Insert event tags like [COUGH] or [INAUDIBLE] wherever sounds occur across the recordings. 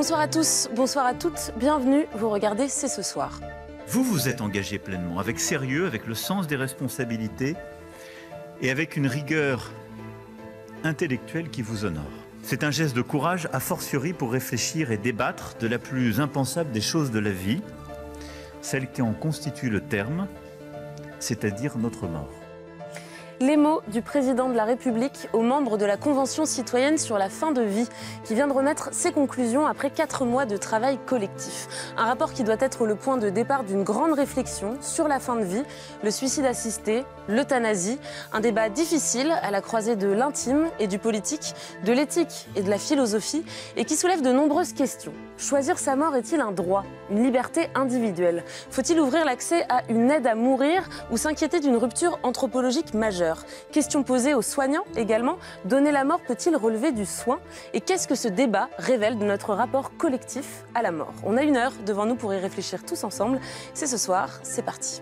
Bonsoir à tous, bonsoir à toutes, bienvenue, vous regardez C'est ce soir. Vous vous êtes engagé pleinement, avec sérieux, avec le sens des responsabilités et avec une rigueur intellectuelle qui vous honore. C'est un geste de courage, a fortiori pour réfléchir et débattre de la plus impensable des choses de la vie, celle qui en constitue le terme, c'est-à-dire notre mort. Les mots du président de la République aux membres de la Convention citoyenne sur la fin de vie, qui vient de remettre ses conclusions après quatre mois de travail collectif. Un rapport qui doit être le point de départ d'une grande réflexion sur la fin de vie, le suicide assisté, l'euthanasie. Un débat difficile à la croisée de l'intime et du politique, de l'éthique et de la philosophie, et qui soulève de nombreuses questions. Choisir sa mort est-il un droit, une liberté individuelle Faut-il ouvrir l'accès à une aide à mourir ou s'inquiéter d'une rupture anthropologique majeure Question posée aux soignants également. Donner la mort peut-il relever du soin Et qu'est-ce que ce débat révèle de notre rapport collectif à la mort On a une heure devant nous pour y réfléchir tous ensemble. C'est ce soir, c'est parti.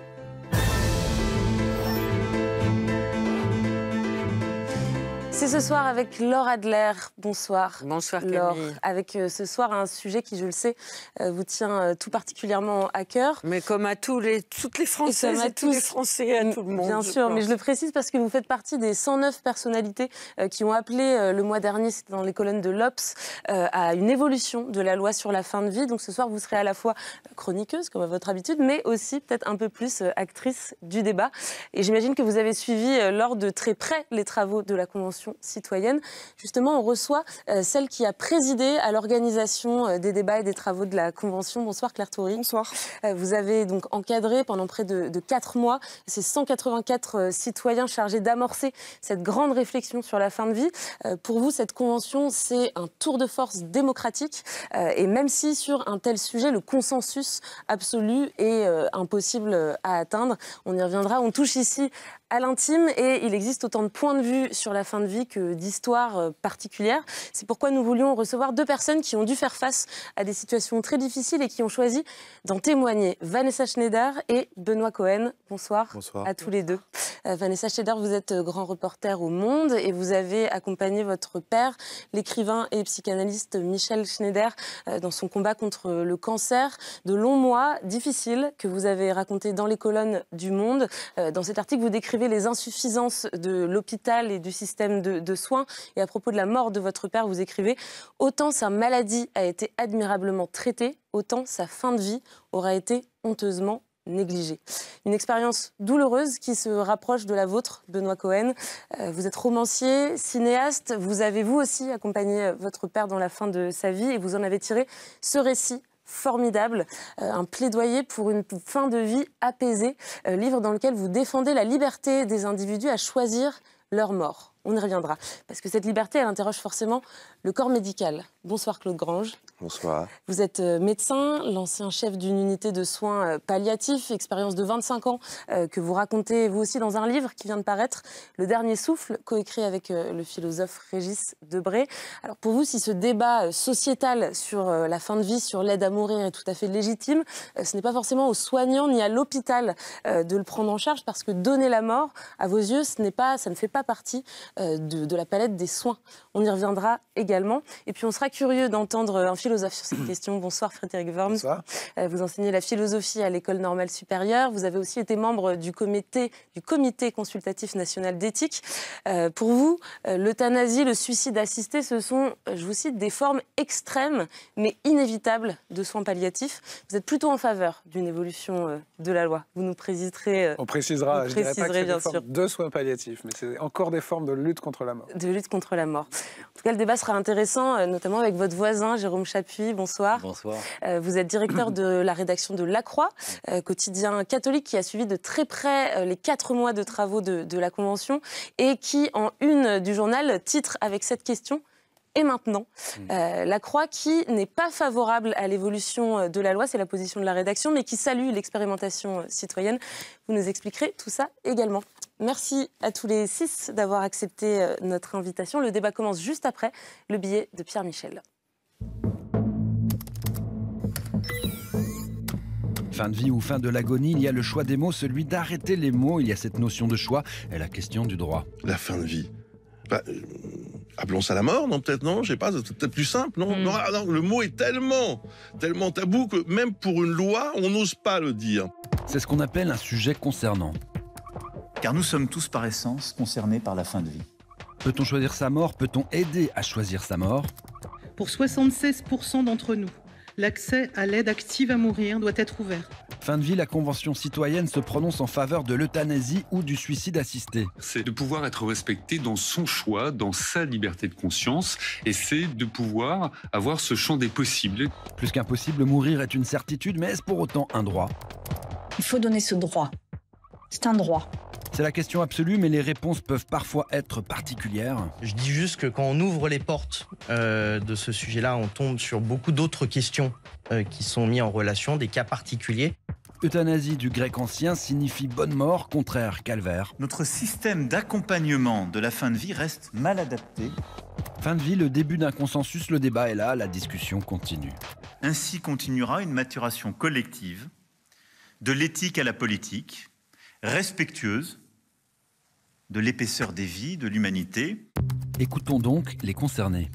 C'est ce soir avec Laure Adler. Bonsoir. Bonsoir Camille. Laure. Avec euh, ce soir un sujet qui, je le sais, euh, vous tient euh, tout particulièrement à cœur. Mais comme à tous les, toutes les Françaises, et à tous, les Français, à tout le monde. Bien sûr, mais je le précise parce que vous faites partie des 109 personnalités qui ont appelé le mois dernier, dans les colonnes de l'Obs, à une évolution de la loi sur la fin de vie. Donc ce soir, vous serez à la fois chroniqueuse, comme à votre habitude, mais aussi peut-être un peu plus actrice du débat. Et j'imagine que vous avez suivi lors de très près les travaux de la Convention citoyenne. Justement, on reçoit euh, celle qui a présidé à l'organisation euh, des débats et des travaux de la Convention. Bonsoir Claire Toury. Bonsoir. Euh, vous avez donc encadré pendant près de, de 4 mois ces 184 citoyens chargés d'amorcer cette grande réflexion sur la fin de vie. pour vous, cette Convention, c'est un tour de force démocratique. et même si sur un tel sujet, le consensus absolu est impossible à atteindre, on y reviendra. On touche ici à l'intime et il existe autant de points de vue sur la fin de vie que d'histoires euh, particulières. C'est pourquoi nous voulions recevoir deux personnes qui ont dû faire face à des situations très difficiles et qui ont choisi d'en témoigner. Vanessa Schneider et Benoît Cohen. Bonsoir, à tous les deux. Euh, Vanessa Schneider, vous êtes euh, grand reporter au Monde et vous avez accompagné votre père, l'écrivain et psychanalyste Michel Schneider, dans son combat contre le cancer. De longs mois difficiles que vous avez raconté dans les colonnes du Monde. dans cet article, vous décrivez les insuffisances de l'hôpital et du système de, de soins. Et à propos de la mort de votre père, vous écrivez Autant sa maladie a été admirablement traitée, autant sa fin de vie aura été honteusement négligée. Une expérience douloureuse qui se rapproche de la vôtre, Benoît Cohen. Euh, vous êtes romancier, cinéaste. Vous avez vous aussi accompagné votre père dans la fin de sa vie et vous en avez tiré ce récit formidable, euh, un plaidoyer pour une fin de vie apaisée, euh, livre dans lequel vous défendez la liberté des individus à choisir leur mort. On y reviendra. Parce que cette liberté, elle interroge forcément le corps médical. Bonsoir Claude Grange. Bonsoir. Vous êtes euh, médecin, l'ancien chef d'une unité de soins euh, palliatifs, expérience de 25 ans euh, que vous racontez vous aussi dans un livre qui vient de paraître, Le Dernier Souffle, coécrit avec le philosophe Régis Debray. Alors pour vous, si ce débat sociétal sur la fin de vie, sur l'aide à mourir est tout à fait légitime, ce n'est pas forcément aux soignants ni à l'hôpital de le prendre en charge parce que donner la mort, à vos yeux, ce pas, ça ne fait pas partie euh, de, la palette des soins. On y reviendra également. Et puis on sera curieux d'entendre un philosophe sur cette mmh. question. Bonsoir Frédéric Worms. Euh, vous enseignez la philosophie à l'École normale supérieure. Vous avez aussi été membre du comité, du comité consultatif national d'éthique. Euh, pour vous, l'euthanasie, le suicide assisté, ce sont, je vous cite, des formes extrêmes mais inévitables de soins palliatifs. Vous êtes plutôt en faveur d'une évolution de la loi. Vous nous préciserez. On précisera, vous préciserez, dirais pas que bien sûr. de soins palliatifs, mais c'est encore des formes de lutte contre la mort. De lutte contre la mort. En tout cas, le débat sera intéressant, euh, notamment avec votre voisin Jérôme Chapuis. Bonsoir. Bonsoir. Euh, vous êtes directeur de la rédaction de La Croix, euh, quotidien catholique qui a suivi de très près les quatre mois de travaux de, la Convention et qui, en une du journal, titre avec cette question et maintenant. Mmh. la Croix qui n'est pas favorable à l'évolution de la loi, c'est la position de la rédaction, mais qui salue l'expérimentation citoyenne. Vous nous expliquerez tout ça également. Merci à tous les six d'avoir accepté euh, notre invitation. Le débat commence juste après le billet de Pierre Michel. fin de vie ou fin de l'agonie, il y a le choix des mots, celui d'arrêter les mots, il y a cette notion de choix et la question du droit. La fin de vie. Bah, euh, appelons ça la mort, non Peut-être non, je sais pas, c'est peut-être plus simple, mm. ah, non, Le mot est tellement, tellement tabou que même pour une loi, on n'ose pas le dire. C'est ce qu'on appelle un sujet concernant car nous sommes tous par essence concernés par la fin de vie. Peut-on choisir sa mort Peut-on aider à choisir sa mort Pour 76% d'entre nous, l'accès à l'aide active à mourir doit être ouvert. Fin de vie, la Convention citoyenne se prononce en faveur de l'euthanasie ou du suicide assisté. C'est de pouvoir être respecté dans son choix, dans sa liberté de conscience, et c'est de pouvoir avoir ce champ des possibles. Plus qu'impossible, mourir est une certitude, mais est-ce pour autant un droit Il faut donner ce droit c'est un droit. C'est la question absolue, mais les réponses peuvent parfois être particulières. Je dis juste que quand on ouvre les portes euh, de ce sujet-là, on tombe sur beaucoup d'autres questions euh, qui sont mises en relation, des cas particuliers. Euthanasie du grec ancien signifie bonne mort, contraire, calvaire. Notre système d'accompagnement de la fin de vie reste mal adapté. Fin de vie, le début d'un consensus, le débat est là, la discussion continue. Ainsi continuera une maturation collective, de l'éthique à la politique, respectueuse de l'épaisseur des vies, de l'humanité. Écoutons donc les concernés.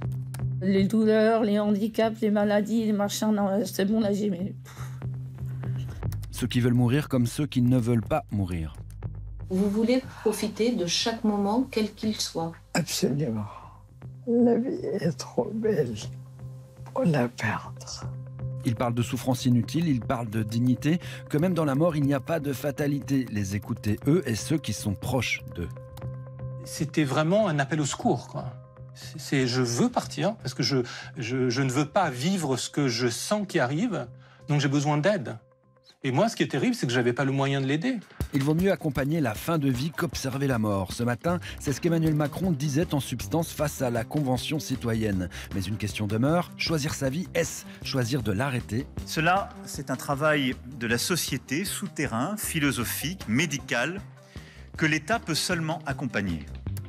Les douleurs, les handicaps, les maladies, les machins, c'est bon, là j'ai... Ceux qui veulent mourir comme ceux qui ne veulent pas mourir. Vous voulez profiter de chaque moment, quel qu'il soit. Absolument. La vie est trop belle pour la perdre. Il parle de souffrance inutile, il parle de dignité, que même dans la mort, il n'y a pas de fatalité. Les écouter, eux, et ceux qui sont proches d'eux. C'était vraiment un appel au secours, quoi. C'est je veux partir parce que je, je, ne veux pas vivre ce que je sens qui arrive, donc j'ai besoin d'aide. Et moi, ce qui est terrible, c'est que je j'avais pas le moyen de l'aider. Il vaut mieux accompagner la fin de vie qu'observer la mort. Ce matin, c'est ce qu'Emmanuel Macron disait en substance face à la Convention citoyenne. Mais une question demeure, choisir sa vie, est-ce choisir de l'arrêter Cela, c'est un travail de la société souterrain, philosophique, médical, que l'État peut seulement accompagner.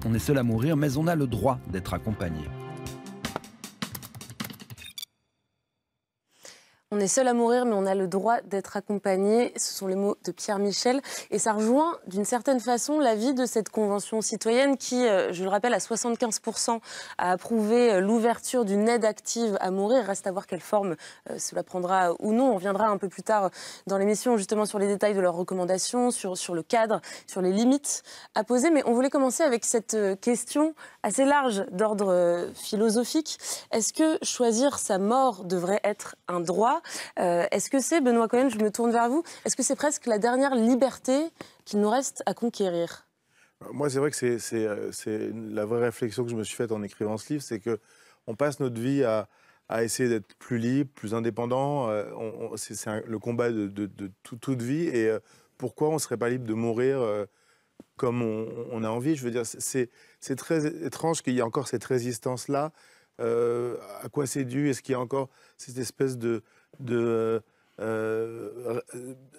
On est seul à mourir, mais on a le droit d'être accompagné. On est seul à mourir, mais on a le droit d'être accompagné. Ce sont les mots de Pierre Michel. Et ça rejoint d'une certaine façon l'avis de cette convention citoyenne qui, euh, je le rappelle, à 75% a approuvé euh, l'ouverture d'une aide active à mourir. Reste à voir quelle forme euh, cela prendra ou non. On reviendra un peu plus tard dans l'émission justement sur les détails de leurs recommandations, sur, sur le cadre, sur les limites à poser. Mais on voulait commencer avec cette question assez large d'ordre philosophique. Est-ce que choisir sa mort devrait être un droit euh, est-ce que c'est, Benoît Cohen, je me tourne vers vous, est-ce que c'est presque la dernière liberté qu'il nous reste à conquérir euh, Moi, c'est vrai que euh, c'est la vraie réflexion que je me suis faite en écrivant ce livre, c'est que on passe notre vie à, essayer d'être plus libre, plus indépendant. c'est le combat de, toute vie. Et pourquoi on ne serait pas libre de mourir comme on, on, a envie Je veux dire, c'est très étrange qu'il y ait encore cette résistance-là. à quoi c'est dû Est-ce qu'il y a encore cette espèce de, de euh,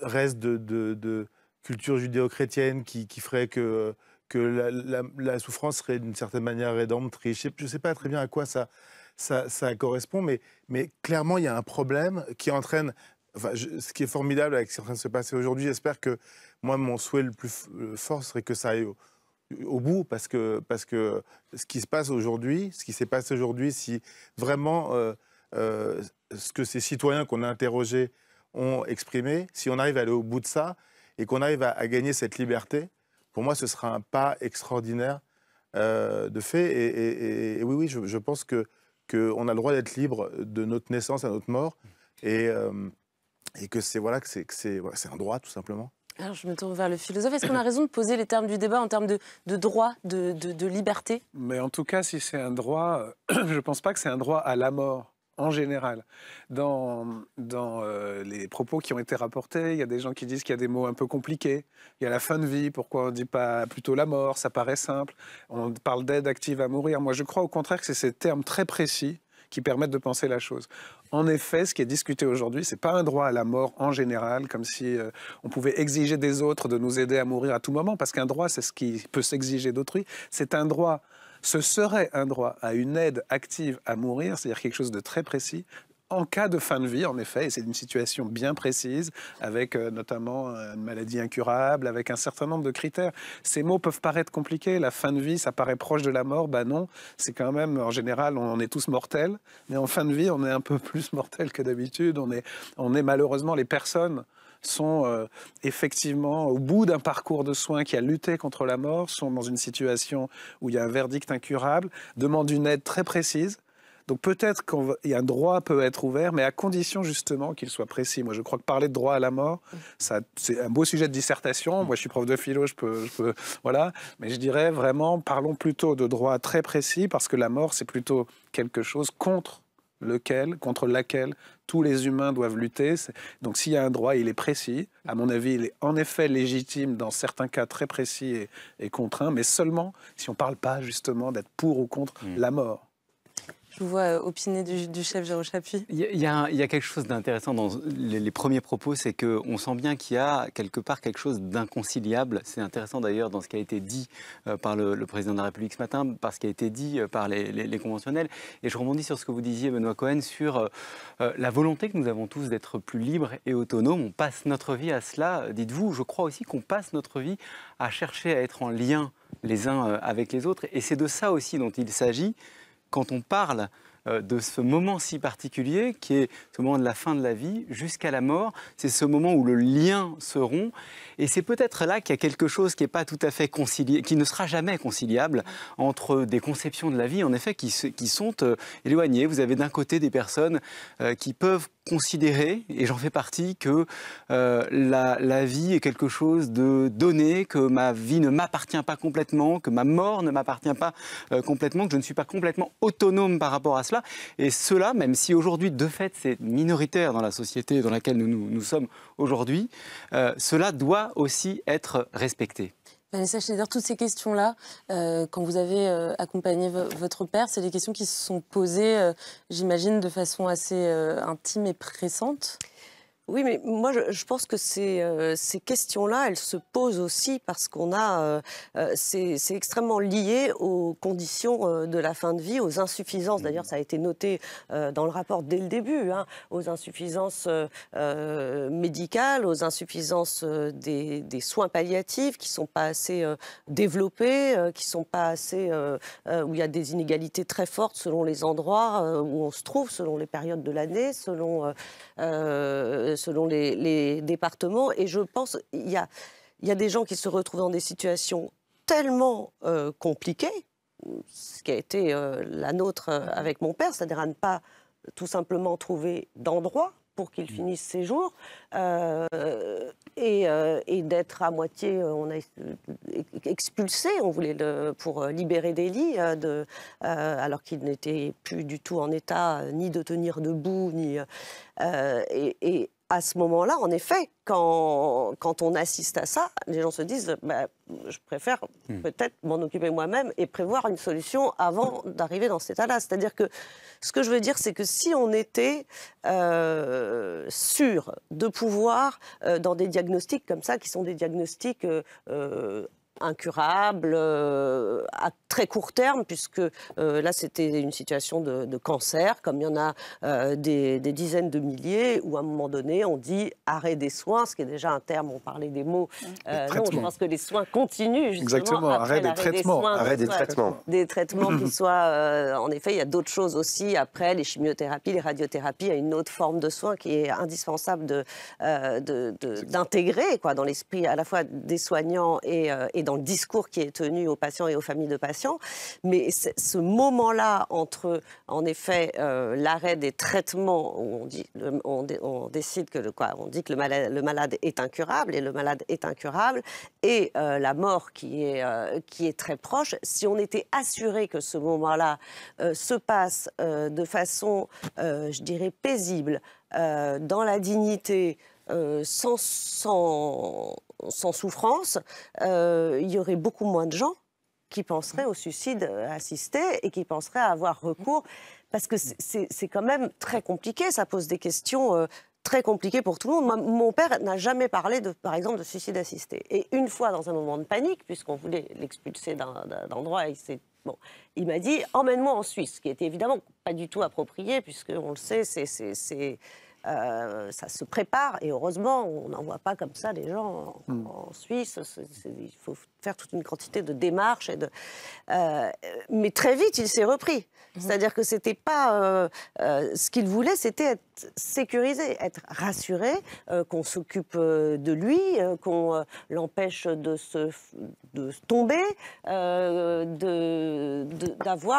reste de, culture judéo-chrétienne qui, ferait que, que la, souffrance serait d'une certaine manière rédemptrice. Je ne sais pas très bien à quoi ça, ça, correspond, mais, mais clairement, il y a un problème qui entraîne ce qui est formidable avec ce qui est en train de se passer aujourd'hui, j'espère que moi, mon souhait le plus fort serait que ça aille au, bout, parce que, parce que ce qui se passe aujourd'hui, ce qui s'est passé aujourd'hui, si vraiment euh, euh, ce que ces citoyens qu'on a interrogés ont exprimé, si on arrive à aller au bout de ça et qu'on arrive à, gagner cette liberté, pour moi, ce sera un pas extraordinaire euh, de fait. Et, oui, oui, je, pense que qu'on a le droit d'être libre de notre naissance à notre mort et, euh, et que c'est voilà, que c'est, c'est, un droit tout simplement. Alors je me tourne vers le philosophe. Est-ce qu'on a raison de poser les termes du débat en termes de, droit, de, de liberté Mais en tout cas, si c'est un droit, [CLEARS THROAT] je ne pense pas que c'est un droit à la mort en général. Dans, euh, les propos qui ont été rapportés, il y a des gens qui disent qu'il y a des mots un peu compliqués. Il y a la fin de vie, pourquoi on ne dit pas plutôt la mort Ça paraît simple. On parle d'aide active à mourir. Moi, je crois au contraire que c'est ces termes très précis qui permettent de penser la chose. En effet, ce qui est discuté aujourd'hui, ce n'est pas un droit à la mort en général, comme si euh, on pouvait exiger des autres de nous aider à mourir à tout moment, parce qu'un droit, c'est ce qui peut s'exiger d'autrui. C'est un droit ce serait un droit à une aide active à mourir, c'est-à-dire quelque chose de très précis, en cas de fin de vie, en effet, et c'est une situation bien précise, avec euh, notamment euh, une maladie incurable, avec un certain nombre de critères. Ces mots peuvent paraître compliqués, la fin de vie, ça paraît proche de la mort, bah non, c'est quand même, en général, on, est tous mortels, mais en fin de vie, on est un peu [LAUGHS] plus mortels que d'habitude, on est, on est malheureusement les personnes sont euh, effectivement au bout d'un parcours de soins qui a lutté contre la mort, sont dans une situation où il y a un verdict incurable, demandent une aide très précise. Donc peut-être qu'un droit peut être ouvert, mais à condition justement qu'il soit précis. Moi, je crois que parler de droit à la mort, c'est un beau sujet de dissertation. Moi, je suis prof de philo, je peux, voilà. Mais je dirais vraiment, parlons plutôt de droit très précis, parce que la mort, c'est plutôt quelque chose contre lequel, contre laquelle tous les humains doivent lutter. Donc s'il y a un droit, il est précis. À mon avis, il est en effet légitime dans certains cas très précis et, contraint, mais seulement si on ne parle pas justement d'être pour ou contre mmh. la mort je vous vois euh, opiner du, chef Jérôme Chapuis. Il y, a quelque chose d'intéressant dans les, premiers propos, c'est qu'on sent bien qu'il y a quelque part quelque chose d'inconciliable. C'est intéressant d'ailleurs dans ce qui a été dit euh, par le, président de la République ce matin, par ce qui a été dit euh, par les, conventionnels. Et je rebondis sur ce que vous disiez, Benoît Cohen, sur la volonté que nous avons tous d'être plus libres et autonomes. On passe notre vie à cela. Dites-vous, je crois aussi qu'on passe notre vie à chercher à être en lien les uns avec les autres. Et c'est de ça aussi dont il s'agit quand on parle euh, de ce moment si particulier qui est ce moment de la fin de la vie jusqu'à la mort. C'est ce moment où le lien se rompt. Et c'est peut-être là qu'il y a quelque chose qui n'est pas tout à fait concilié, qui ne sera jamais conciliable entre des conceptions de la vie, en effet, qui, sont euh, éloignées. Vous avez d'un côté des personnes euh, qui peuvent considérer, et j'en fais partie, que la, vie est quelque chose de donné, que ma vie ne m'appartient pas complètement, que ma mort ne m'appartient pas complètement, que je ne suis pas complètement autonome par rapport à cela. Et cela, même si aujourd'hui, de fait, c'est minoritaire dans la société dans laquelle nous, nous, sommes aujourd'hui, euh, cela doit aussi être respecté. Vanessa Schneider, toutes ces questions-là, euh, quand vous avez euh, accompagné votre père, c'est des questions qui se sont posées, j'imagine, de façon assez intime et pressante oui, mais moi, je, pense que euh, ces, questions-là, elles se posent aussi parce qu'on a. Euh, euh, c'est extrêmement lié aux conditions de la fin de vie, aux insuffisances. Mmh. D'ailleurs, ça a été noté dans le rapport dès le début, hein, aux insuffisances médicales, aux insuffisances des, soins palliatifs qui ne sont pas assez développés, qui sont pas assez. où il y a des inégalités très fortes selon les endroits où on se trouve, selon les périodes de l'année, selon selon les, départements. Et je pense qu'il y a, des gens qui se retrouvent dans des situations tellement euh, compliquées, ce qui a été euh, la nôtre euh, avec mon père, c'est-à-dire à ne pas tout simplement trouver d'endroit pour qu'il mmh. finisse ses jours et, d'être à moitié on a expulsé on voulait pour libérer des lits de, alors qu'il n'était plus du tout en état ni de tenir debout ni et, à ce moment-là, en effet, quand, on assiste à ça, les gens se disent bah, je préfère hmm. peut-être m'en occuper moi-même et prévoir une solution avant d'arriver dans cet état-là. C'est-à-dire que ce que je veux dire, c'est que si on était euh, sûr de pouvoir, euh, dans des diagnostics comme ça, qui sont des diagnostics euh, incurable, euh, à très court terme, puisque euh, là c'était une situation de, cancer, comme il y en a euh, des, dizaines de milliers, où à un moment donné on dit arrêt des soins, ce qui est déjà un terme, on parlait des mots. non, je pense que les soins continuent. Justement, Exactement, arrêt, des traitements. Des arrêt des, traitements. Des traitements qui [CLEARS THROAT] soient. en effet, il y a d'autres choses aussi après, les chimiothérapies, les radiothérapies, il y a une autre forme de soins qui est indispensable d'intégrer de, dans l'esprit à la fois des soignants et, et dans le discours qui est tenu aux patients et aux familles de patients. Mais ce moment-là entre, en effet, euh, l'arrêt des traitements où on, dit, on décide que le, quoi, on dit que le malade, est incurable et le malade est incurable et euh, la mort qui est, euh, qui est très proche. Si on était assuré que ce moment-là se passe de façon, je dirais, paisible, dans la dignité, sans, sans, sans souffrance, euh, il y aurait beaucoup moins de gens qui penseraient au suicide euh, assisté et qui penseraient à avoir recours, parce que c'est quand même très compliqué, ça pose des questions euh, très compliquées pour tout le monde. mon père n'a jamais parlé, de, par exemple, de suicide assisté. Et une fois, dans un moment de panique, puisqu'on voulait l'expulser d'un endroit, il m'a dit emmène-moi en Suisse, ce qui était évidemment pas du tout approprié, puisque on le sait, c'est euh, ça se prépare et heureusement, on n'en voit pas comme ça des gens en, hmm. Suisse. Il faut faire toute une quantité de démarches. Et de, euh, mais très vite, il s'est repris. Mhm. C'est-à-dire que c'était pas euh, euh, ce qu'il voulait, c'était être sécurisé, être rassuré, qu'on s'occupe de lui, qu'on l'empêche de se de tomber, d'avoir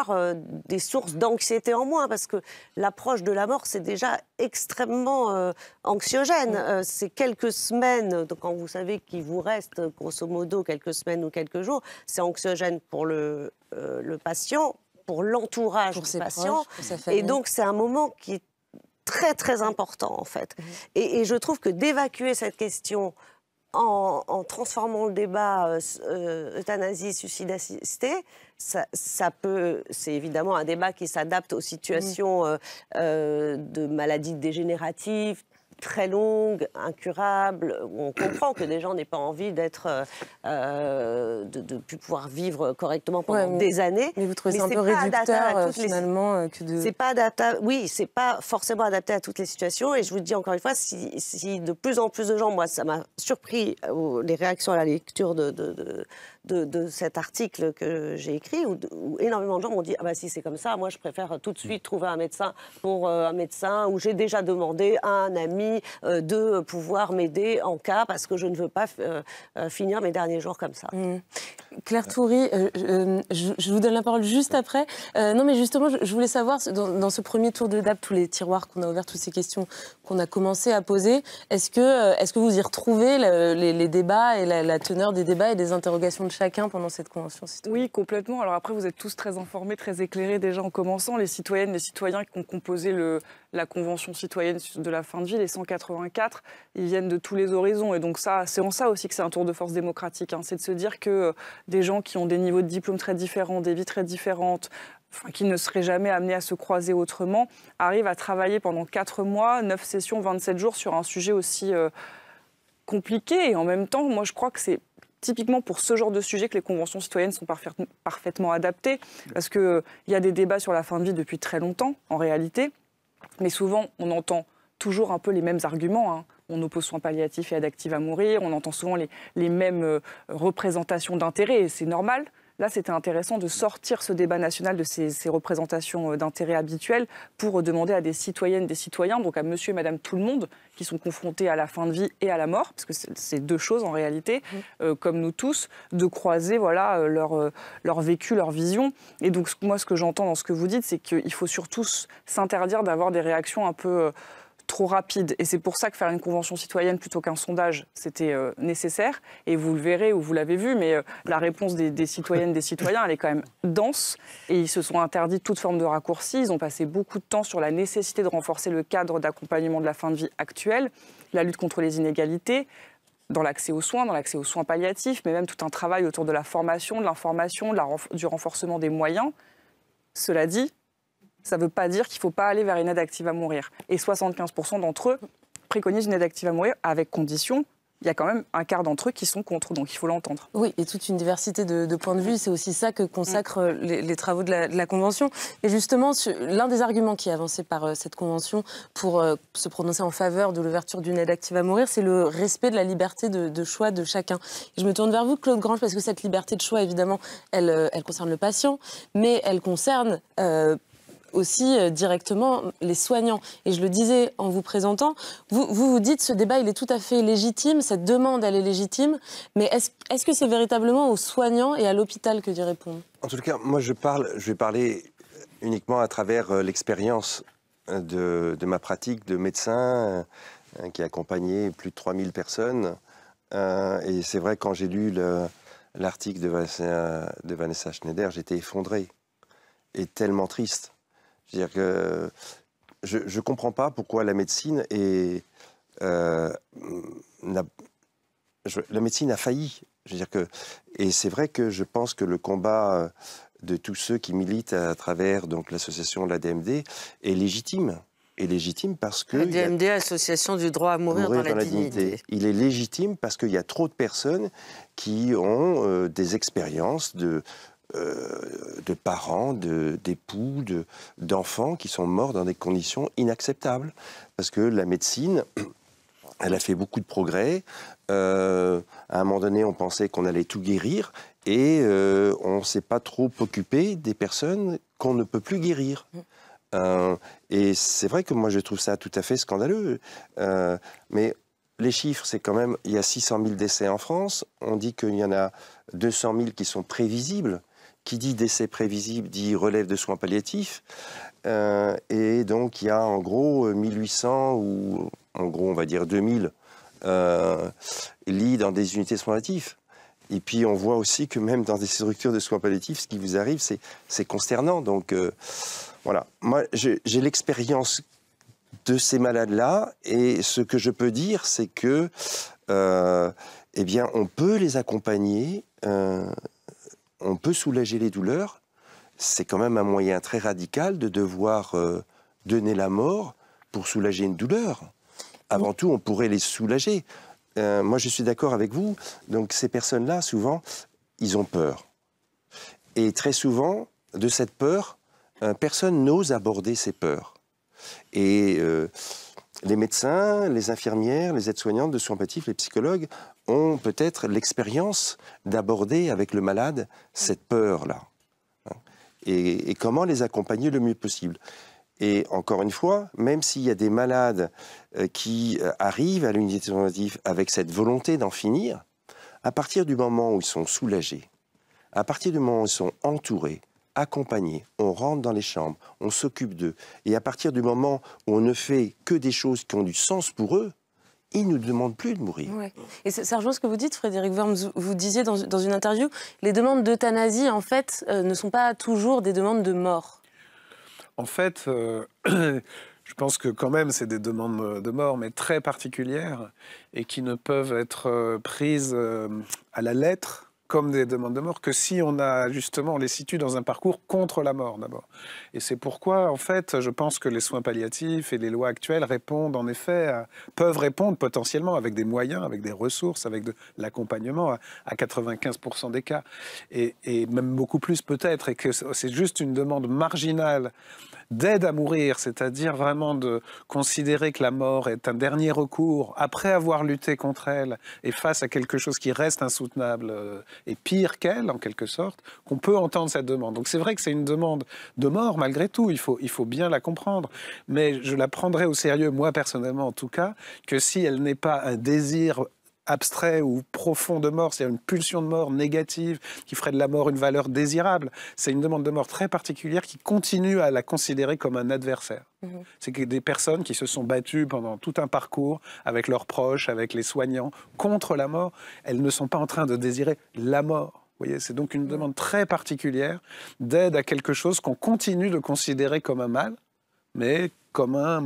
de, de, des sources d'anxiété en moins, parce que l'approche de la mort c'est déjà extrêmement anxiogène. Ces mhm. c'est quelques semaines, donc quand vous savez qu'il vous reste grosso modo quelques semaines ou quelques jours, c'est anxiogène pour le, euh, le patient, pour l'entourage du patient. et donc, c'est un moment qui est très, très important, en fait. Mhm. Et, je trouve que d'évacuer cette question en, transformant le débat euh, euh, euthanasie, suicide assisté, ça, peut, c'est évidemment un débat qui s'adapte aux situations mhm. de maladies dégénératives, très longue, incurable, où on comprend que des gens n'aient pas envie d'être, euh, euh, de plus pouvoir vivre correctement pendant des années. Mais vous trouvez un peu réducteur euh, finalement que de... C'est pas Oui, c'est pas forcément adapté à toutes les situations. Et je vous dis encore une fois, si, de plus en plus de gens, moi, ça m'a surpris les réactions à la lecture de de, cet article que j'ai écrit, où, énormément de gens m'ont dit ah bah si c'est comme ça, moi je préfère tout de suite trouver un médecin pour euh, un médecin, où j'ai déjà demandé à un ami euh, de pouvoir m'aider en cas parce que je ne veux pas euh, finir mes derniers jours comme ça. Mmh. Claire Toury, je, vous donne la parole juste après. non mais justement, je, voulais savoir dans, ce premier tour de table, tous les tiroirs qu'on a ouverts, toutes ces questions qu'on a commencé à poser, est-ce que est-ce que vous y retrouvez les, débats et la, la teneur des débats et des interrogations de chacun pendant cette convention citoyenne. Oui, complètement. Alors après, vous êtes tous très informés, très éclairés déjà en commençant. Les citoyennes, les citoyens qui ont composé la convention citoyenne de la fin de vie, les 184, ils viennent de tous les horizons. Et donc ça, c'est en ça aussi que c'est un tour de force démocratique. Hein. C'est de se dire que euh, des gens qui ont des niveaux de diplôme très différents, des vies très différentes, qui ne seraient jamais amenés à se croiser autrement, arrivent à travailler pendant 4 mois, 9 sessions, 27 jours sur un sujet aussi euh, compliqué. Et en même temps, moi, je crois que c'est typiquement pour ce genre de sujet que les conventions citoyennes sont parfaitement adaptées, parce qu'il euh, y a des débats sur la fin de vie depuis très longtemps, en réalité, mais souvent on entend toujours un peu les mêmes arguments. Hein. On oppose soins palliatifs et adactifs à mourir, on entend souvent les, mêmes euh, représentations d'intérêts, et c'est normal. Là, c'était intéressant de sortir ce débat national de ces, représentations euh, d'intérêt habituel pour euh, demander à des citoyennes, des citoyens, donc à monsieur et madame tout le monde, qui sont confrontés à la fin de vie et à la mort, parce que c'est deux choses en réalité, mmh. euh, comme nous tous, de croiser voilà leur, leur vécu, leur vision. Et donc, moi, ce que j'entends dans ce que vous dites, c'est qu'il faut surtout s'interdire d'avoir des réactions un peu trop rapide. Et c'est pour ça que faire une convention citoyenne plutôt qu'un sondage, c'était euh, nécessaire. Et vous le verrez ou vous l'avez vu, mais euh, la réponse des, des, citoyennes, des citoyens, elle est quand même dense. Et ils se sont interdits toute forme de raccourci. Ils ont passé beaucoup de temps sur la nécessité de renforcer le cadre d'accompagnement de la fin de vie actuelle, la lutte contre les inégalités dans l'accès aux soins, dans l'accès aux soins palliatifs, mais même tout un travail autour de la formation, de l'information, du renforcement des moyens. Cela dit, ça ne veut pas dire qu'il ne faut pas aller vers une aide active à mourir. Et 75% d'entre eux préconisent une aide active à mourir avec condition il y a quand même un quart d'entre eux qui sont contre, donc il faut l'entendre. Oui, et toute une diversité de, points de vue, c'est aussi ça que consacrent mm. euh, les, travaux de la, Convention. Et justement, l'un des arguments qui est avancé par euh, cette Convention pour euh, se prononcer en faveur de l'ouverture d'une aide active à mourir, c'est le respect de la liberté de, choix de chacun. je me tourne vers vous, Claude Grange, parce que cette liberté de choix, évidemment, elle, elle concerne le patient, mais elle concerne aussi euh, directement les soignants. Et je le disais en vous présentant, vous, vous, dites ce débat il est tout à fait légitime, cette demande elle est légitime, mais est-ce est -ce que c'est véritablement aux soignants et à l'hôpital que d'y répondre En tout cas, moi je parle, je vais parler uniquement à travers euh, l'expérience euh, de, ma pratique de médecin qui a accompagné plus de 3000 personnes. et c'est vrai, quand j'ai lu l'article de, de Vanessa Schneider, j'étais effondré et tellement triste dire que je ne comprends pas pourquoi la médecine est, euh, a, la médecine a failli. Je veux dire que, et c'est vrai que je pense que le combat euh, de tous ceux qui militent à travers donc l'association de la DMD est légitime. Est légitime parce que. La DMD, Association du droit à mourir, dans, la, dignité. Il est légitime parce qu'il y a trop de personnes qui ont euh, des expériences de, euh, de parents, d'époux, de, d'enfants qui sont morts dans des conditions inacceptables. Parce que la médecine, [CLEARS THROAT] elle a fait beaucoup de progrès. Euh, à un moment donné, on pensait qu'on allait tout guérir et euh, on ne s'est pas trop occupé des personnes qu'on ne peut plus guérir. Mm. et c'est vrai que moi, je trouve ça tout à fait scandaleux. mais les chiffres, c'est quand même, il y a 600 000 décès en France. On dit qu'il y en a 200 000 qui sont prévisibles qui dit décès prévisible dit relève de soins palliatifs. Euh, et donc il y a en gros 1800 euh, ou en gros on va dire 2000 euh, lits dans des unités de soins palliatifs. Et puis on voit aussi que même dans des structures de soins palliatifs, ce qui vous arrive, c'est consternant. Donc euh, voilà, moi j'ai l'expérience de ces malades-là et ce que je peux dire, c'est que eh bien on peut les accompagner on peut soulager les douleurs, c'est quand même un moyen très radical de devoir euh, donner la mort pour soulager une douleur. Avant tout, on pourrait les soulager. Euh, moi, je suis d'accord avec vous. Donc, ces personnes-là, souvent, ils ont peur. Et très souvent, de cette peur, euh, personne n'ose aborder ces peurs. Et les médecins, les infirmières, les aides-soignantes de soins les psychologues ont peut-être l'expérience d'aborder avec le malade cette peur-là. Hein, et, comment les accompagner le mieux possible. Et encore une fois, même s'il y a des malades euh, qui euh, arrivent à l'unité alternative avec cette volonté d'en finir, à partir du moment où ils sont soulagés, à partir du moment où ils sont entourés, accompagnés, on rentre dans les chambres, on s'occupe d'eux, et à partir du moment où on ne fait que des choses qui ont du sens pour eux, il ne nous demande plus de mourir. Et ça, rejoint ce que vous dites, Frédéric Worms. Vous disiez dans, une interview, les demandes d'euthanasie, en fait, euh, ne sont pas toujours des demandes de mort. En fait, euh, [CLEARS THROAT] je pense que quand même, c'est des demandes de mort, mais très particulières, et qui ne peuvent être euh, prises à la lettre comme des demandes de mort que si on a justement, les situe dans un parcours contre la mort d'abord. Et c'est pourquoi, en fait, je pense que les soins palliatifs et les lois actuelles répondent en effet, peuvent répondre potentiellement avec des moyens, avec des ressources, avec de l'accompagnement à, 95% des cas, et, et, même beaucoup plus peut-être, et que c'est juste une demande marginale d'aide à mourir, c'est-à-dire vraiment de considérer que la mort est un dernier recours après avoir lutté contre elle et face à quelque chose qui reste insoutenable euh, et pire qu'elle, en quelque sorte, qu'on peut entendre cette demande. Donc c'est vrai que c'est une demande de mort malgré tout, il faut, il faut bien la comprendre, mais je la prendrai au sérieux, moi personnellement en tout cas, que si elle n'est pas un désir abstrait ou profond de mort, c'est-à-dire une pulsion de mort négative qui ferait de la mort une valeur désirable. C'est une demande de mort très particulière qui continue à la considérer comme un adversaire. Mhm. C'est que des personnes qui se sont battues pendant tout un parcours avec leurs proches, avec les soignants, contre la mort, elles ne sont pas en train de désirer la mort. C'est donc une mhm. demande très particulière d'aide à quelque chose qu'on continue de considérer comme un mal, mais comme un,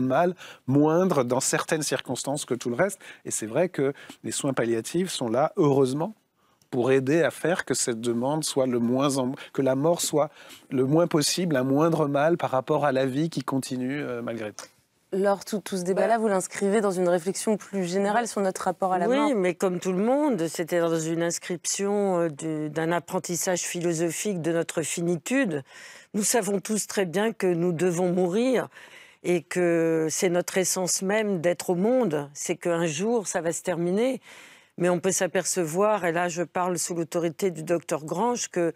mal moindre dans certaines circonstances que tout le reste. Et c'est vrai que les soins palliatifs sont là, heureusement, pour aider à faire que cette demande soit le moins que la mort soit le moins possible un moindre mal par rapport à la vie qui continue euh, malgré tout. Lors tout, tout ce débat-là, bah. vous l'inscrivez dans une réflexion plus générale bah, sur notre rapport à la vie mort. Oui, mais comme tout le monde, c'était dans une inscription euh, d'un apprentissage philosophique de notre finitude. Nous savons tous très bien que nous devons mourir et que c'est notre essence même d'être au monde. C'est qu'un jour, ça va se terminer. Mais on peut s'apercevoir, et là je parle sous l'autorité du docteur Grange, que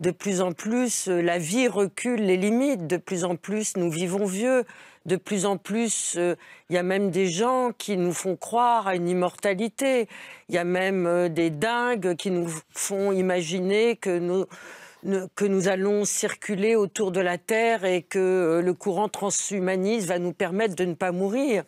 de plus en plus, euh, la vie recule les limites, de plus en plus, nous vivons vieux de plus en plus, euh, il y a même des gens qui nous font croire à une immortalité. Il y a même euh, des dingues qui nous font imaginer que nous, que nous allons circuler autour de la Terre et que euh, le courant transhumaniste va nous permettre de ne pas mourir.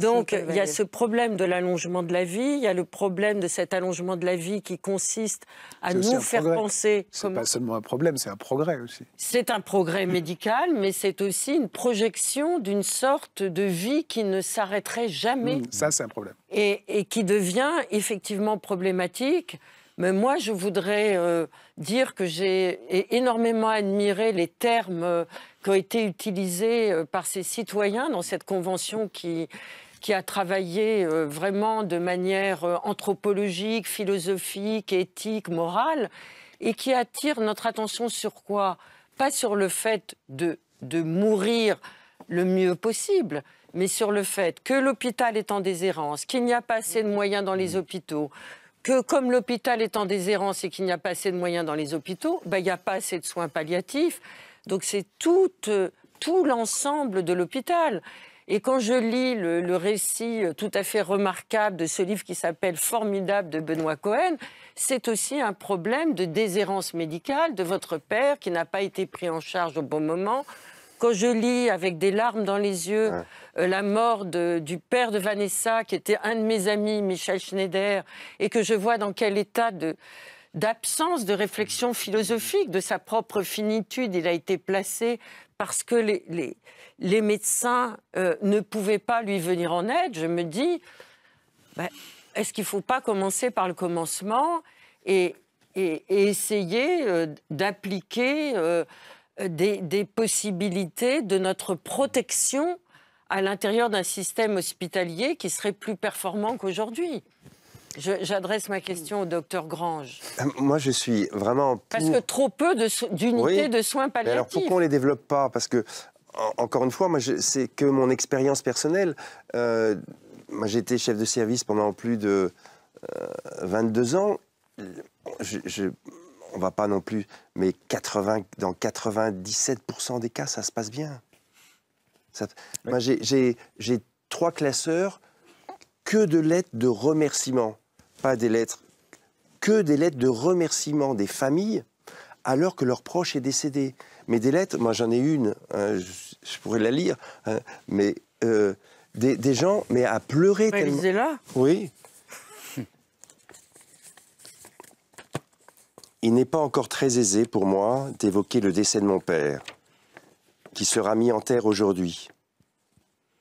Donc il y a ce problème de l'allongement de la vie, il y a le problème de cet allongement de la vie qui consiste à nous faire penser... C'est n'est pas seulement un problème, c'est un progrès aussi. C'est un progrès médical, mais c'est aussi une projection d'une sorte de vie qui ne s'arrêterait jamais. Mmh, ça, c'est un problème. Et, et qui devient effectivement problématique. Mais moi, je voudrais euh, dire que j'ai énormément admiré les termes euh, qui ont été utilisés euh, par ces citoyens dans cette convention qui, a travaillé vraiment de manière anthropologique, philosophique, éthique, morale, et qui attire notre attention sur quoi Pas sur le fait de, de mourir le mieux possible, mais sur le fait que l'hôpital est en déshérence, qu'il n'y a pas assez de moyens dans les mmh. hôpitaux, que comme l'hôpital est en déshérence et qu'il n'y a pas assez de moyens dans les hôpitaux, ben, il n'y a pas assez de soins palliatifs. Donc c'est tout, euh, l'ensemble de l'hôpital. Et quand je lis le, récit euh, tout à fait remarquable de ce livre qui s'appelle Formidable de Benoît Cohen, c'est aussi un problème de déshérence médicale de votre père qui n'a pas été pris en charge au bon moment, quand je lis avec des larmes dans les yeux euh, la mort du père de Vanessa, qui était un de mes amis, Michel Schneider, et que je vois dans quel état d'absence de réflexion philosophique, de sa propre finitude, il a été placé parce que les, médecins euh, ne pouvaient pas lui venir en aide. Je me dis, ben, est-ce qu'il ne faut pas commencer par le commencement et, essayer euh, d'appliquer euh, des, possibilités de notre protection à l'intérieur d'un système hospitalier qui serait plus performant qu'aujourd'hui. J'adresse ma question au docteur Grange. Euh, moi, je suis vraiment Parce que trop peu d'unités de, de soins palliatifs. alors pourquoi on ne les développe pas Parce que, encore une fois, c'est que mon expérience personnelle. Euh, moi, j'ai été chef de service pendant plus de 22 ans. je, on va pas non plus, mais dans 97% des cas, ça se passe bien. Moi, j'ai trois classeurs, que de lettres de remerciement, pas des lettres, que des lettres de remerciement des familles alors que leur proche est décédé. Mais des lettres, moi j'en ai une, hein, je, pourrais la lire, hein, mais euh, des, gens, mais à pleurer. Mais tellement... là Oui. Il n'est pas encore très aisé pour moi d'évoquer le décès de mon père, qui sera mis en terre aujourd'hui.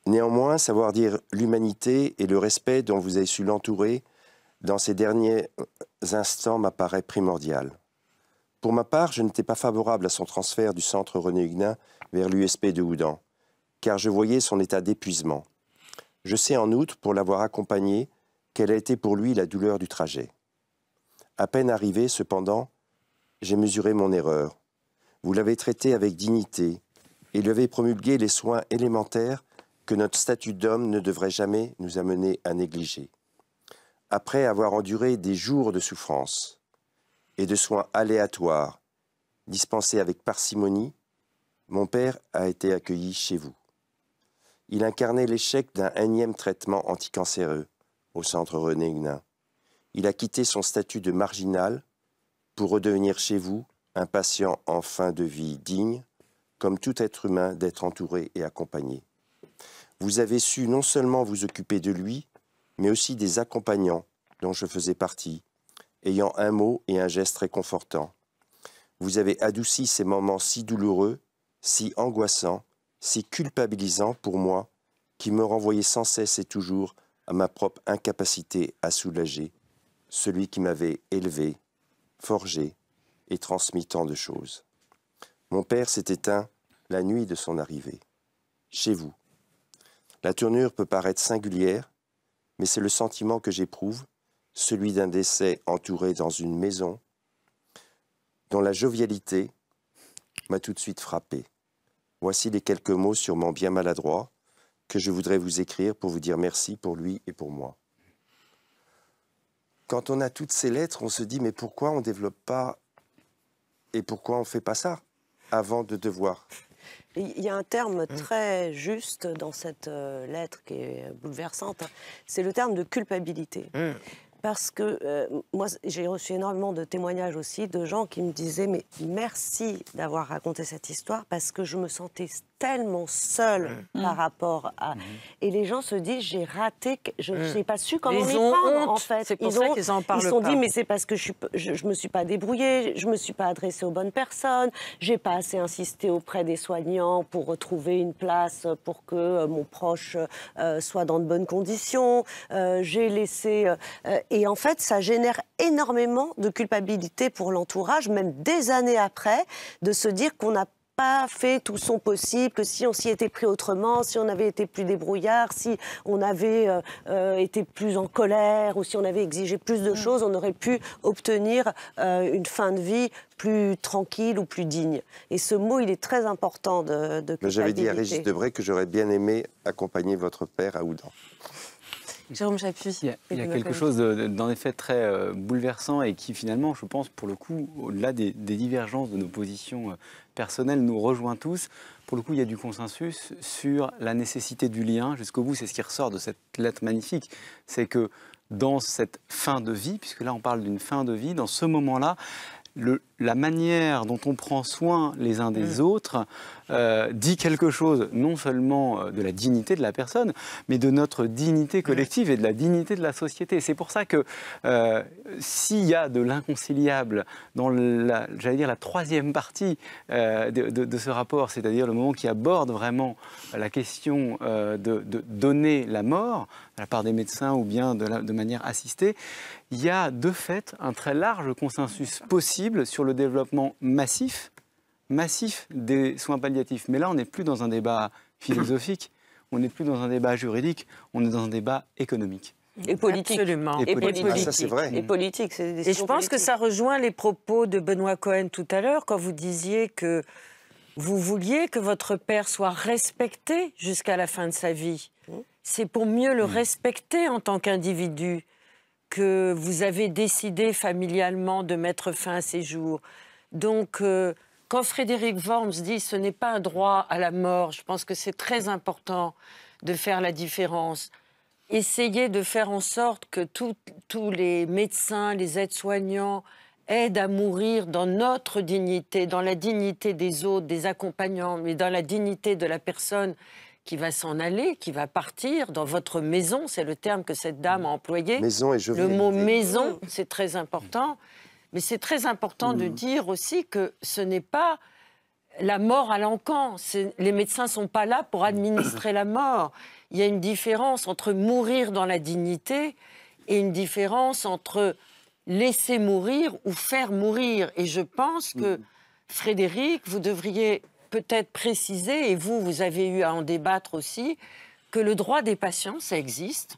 Néanmoins, savoir dire l'humanité et le respect dont vous avez su l'entourer dans ces derniers instants m'apparaît primordial. Pour ma part, je n'étais pas favorable à son transfert du centre René Huguenin vers l'USP de Houdan, car je voyais son état d'épuisement. Je sais en outre, pour l'avoir accompagné, quelle a été pour lui la douleur du trajet. À peine arrivé, cependant, j'ai mesuré mon erreur. Vous l'avez traité avec dignité et lui avez promulgué les soins élémentaires que notre statut d'homme ne devrait jamais nous amener à négliger. Après avoir enduré des jours de souffrance et de soins aléatoires, dispensés avec parcimonie, mon père a été accueilli chez vous. Il incarnait l'échec d'un énième traitement anticancéreux au centre René Guenin. Il a quitté son statut de marginal pour redevenir chez vous un patient en fin de vie digne, comme tout être humain, d'être entouré et accompagné. Vous avez su non seulement vous occuper de lui, mais aussi des accompagnants dont je faisais partie, ayant un mot et un geste réconfortant. Vous avez adouci ces moments si douloureux, si angoissants, si culpabilisants pour moi, qui me renvoyaient sans cesse et toujours à ma propre incapacité à soulager celui qui m'avait élevé forgé et transmis tant de choses. Mon père s'est éteint la nuit de son arrivée, chez vous. La tournure peut paraître singulière, mais c'est le sentiment que j'éprouve, celui d'un décès entouré dans une maison, dont la jovialité m'a tout de suite frappé. Voici les quelques mots sûrement bien maladroits que je voudrais vous écrire pour vous dire merci pour lui et pour moi quand on a toutes ces lettres, on se dit mais pourquoi on ne développe pas et pourquoi on ne fait pas ça avant de devoir il y a un terme mmh. très juste dans cette euh, lettre qui est bouleversante, c'est le terme de culpabilité. Mmh. Parce que euh, moi, j'ai reçu énormément de témoignages aussi de gens qui me disaient, mais merci d'avoir raconté cette histoire parce que je me sentais tellement seul par mm. rapport à. Mm. Et les gens se disent j'ai raté, je n'ai mm. pas su comment ils prendre en fait. C'est pour ils ça ont... qu'ils en parlent Ils se sont dit mais c'est parce que je, ne me suis pas débrouillée, je me suis pas adressée aux bonnes personnes, j'ai pas assez insisté auprès des soignants pour retrouver une place pour que euh, mon proche euh, soit dans de bonnes conditions, euh, j'ai laissé. et en fait, ça génère énormément de culpabilité pour l'entourage, même des années après, de se dire qu'on n'a pas fait tout son possible, que si on s'y était pris autrement, si on avait été plus débrouillard, si on avait euh, euh, été plus en colère ou si on avait exigé plus de mm. choses, on aurait pu obtenir euh, une fin de vie plus tranquille ou plus digne. Et ce mot, il est très important de, de J'avais dit à Régis Debray que j'aurais bien aimé accompagner votre père à Oudan. Jérôme Chapuis. Il y a, quelque chose euh, d'en effet très euh, bouleversant et qui finalement, je pense, pour le coup, au-delà des, divergences de nos positions euh, personnelles, nous rejoint tous. Pour le coup, il y a du consensus sur la nécessité du lien jusqu'au bout. C'est ce qui ressort de cette lettre magnifique. C'est que dans cette fin de vie, puisque là on parle d'une fin de vie, dans ce moment-là, le, la manière dont on prend soin les uns des mm. autres euh, dit quelque chose non seulement euh, de la dignité de la personne, mais de notre dignité mm. collective et de la dignité de la société. C'est pour ça que euh, s'il y a de l'inconciliable dans la, j'allais dire, la troisième partie de, ce rapport, c'est-à-dire le moment qui aborde vraiment la question de, donner la mort, de la part des médecins ou bien de manière assistée, il y a de fait un très large consensus possible sur le développement massif, massif des soins palliatifs. Mais là, on n'est plus dans un débat philosophique, on n'est plus dans un débat juridique, on est dans un débat économique. Et politique. Et politique. Ah, et politique. c'est vrai. Et et je pense que ça rejoint les propos de Benoît Cohen tout à l'heure, quand vous disiez que vous vouliez que votre père soit respecté jusqu'à la fin de sa vie. Mmh. C'est pour mieux le mmh. respecter en tant qu'individu que vous avez décidé familialement de mettre fin à ces jours. Donc, euh, quand Frédéric Worms dit ce n'est pas un droit à la mort, je pense que c'est très important de faire la différence. Essayez de faire en sorte que tous les médecins, les aides-soignants aident à mourir dans notre dignité, dans la dignité des autres, des accompagnants, mais dans la dignité de la personne qui va s'en aller, qui va partir dans votre maison, c'est le terme que cette dame a mm. employé. Maison et je Le mot maison, mm. c'est très important. Mais c'est très important de mm. dire aussi que ce n'est pas la mort à l'encan. Les médecins ne sont pas là pour administrer la mort. Il y a une différence entre mourir dans la dignité et une différence entre laisser mourir ou faire mourir. Et je pense que, Frédéric, vous devriez peut-être préciser, et vous, vous avez eu à en débattre aussi, que le droit des patients, ça existe.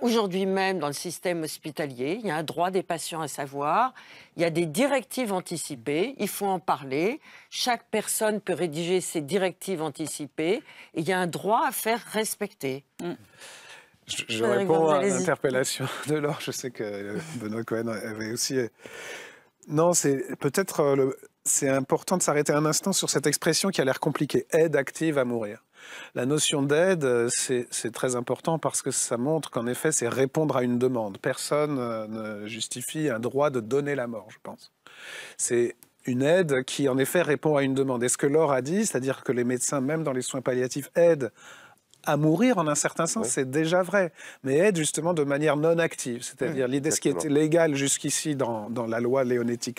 Aujourd'hui même, dans le système hospitalier, il y a un droit des patients à savoir, il y a des directives anticipées, il faut en parler, chaque personne peut rédiger ses directives anticipées, et il y a un droit à faire respecter. Mm. Je, réponds à l'interpellation de Laure, je sais que Benoît Cohen avait aussi... Non, c'est peut-être euh, c'est important de s'arrêter un instant sur cette expression qui a l'air compliquée, aide active à mourir. La notion d'aide, euh, c'est très important parce que ça montre qu'en effet, c'est répondre à une demande. Personne euh, ne justifie un droit de donner la mort, je pense. C'est une aide qui, en effet, répond à une demande. Et ce que Laure a dit, c'est-à-dire que les médecins, même dans les soins palliatifs, aident à mourir en un certain sens, c'est déjà vrai, mais aide justement de manière non active. C'est-à-dire l'idée, ce qui était légal jusqu'ici dans, la loi léonetti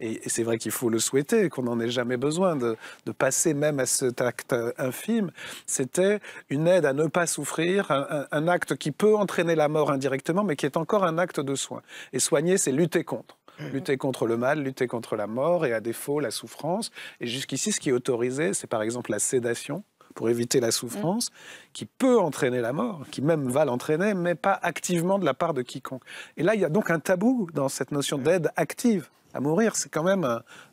et, c'est vrai qu'il faut le souhaiter, qu'on n'en ait jamais besoin de, passer même à cet acte euh, infime, c'était une aide à ne pas souffrir, un acte qui peut entraîner la mort indirectement, mais qui est encore un acte de soin. Et soigner, c'est lutter contre mhm. lutter contre le mal, lutter contre la mort et à défaut la souffrance. Et jusqu'ici, ce qui est autorisé, c'est par exemple la sédation, pour éviter la mm. souffrance, qui peut entraîner la mort, qui même va l'entraîner, mais pas activement de la part de quiconque. Et là, il y a donc un tabou dans cette notion d'aide active à mourir. C'est quand même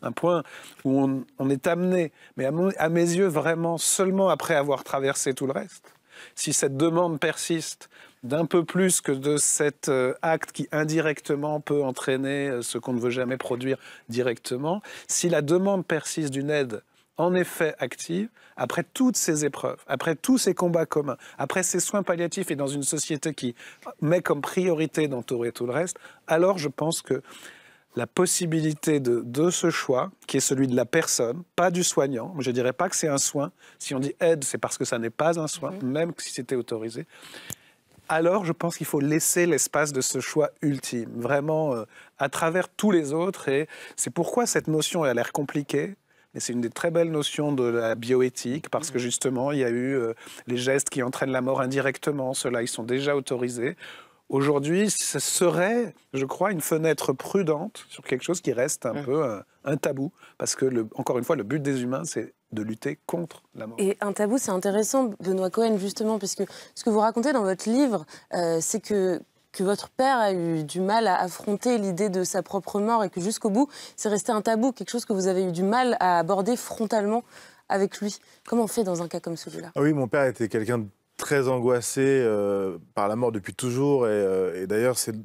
un, point où on, est amené, mais à mes yeux, vraiment seulement après avoir traversé tout le reste. Si cette demande persiste, d'un peu plus que de cet euh, acte qui indirectement peut entraîner euh, ce qu'on ne veut jamais produire directement. Si la demande persiste d'une aide en effet active après toutes ces épreuves, après tous ces combats communs, après ces soins palliatifs et dans une société qui met comme priorité d'entourer tout le reste, alors je pense que la possibilité de, ce choix, qui est celui de la personne, pas du soignant. Je ne dirais pas que c'est un soin. Si on dit aide, c'est parce que ça n'est pas un soin, mhm. même si c'était autorisé. Alors, je pense qu'il faut laisser l'espace de ce choix ultime, vraiment euh, à travers tous les autres. Et c'est pourquoi cette notion a l'air compliquée, c'est une des très belles notions de la bioéthique parce que mhm. justement, il y a eu euh, les gestes qui entraînent la mort indirectement. Ceux-là, ils sont déjà autorisés. Aujourd'hui, ce serait, je crois, une fenêtre prudente sur quelque chose qui reste un mm. peu euh, un, tabou. Parce que, encore une fois, le but des humains, c'est de lutter contre la mort. Et un tabou, c'est intéressant, Benoît Cohen, justement, puisque ce que vous racontez dans votre livre, euh, c'est que que votre père a eu du mal à affronter l'idée de sa propre mort et que jusqu'au bout, c'est resté un tabou, quelque chose que vous avez eu du mal à aborder frontalement avec lui. Comment on fait dans un cas comme celui-là ah Oui, mon père était quelqu'un de très angoissé euh, par la mort depuis toujours. Euh, et, d'ailleurs, c'est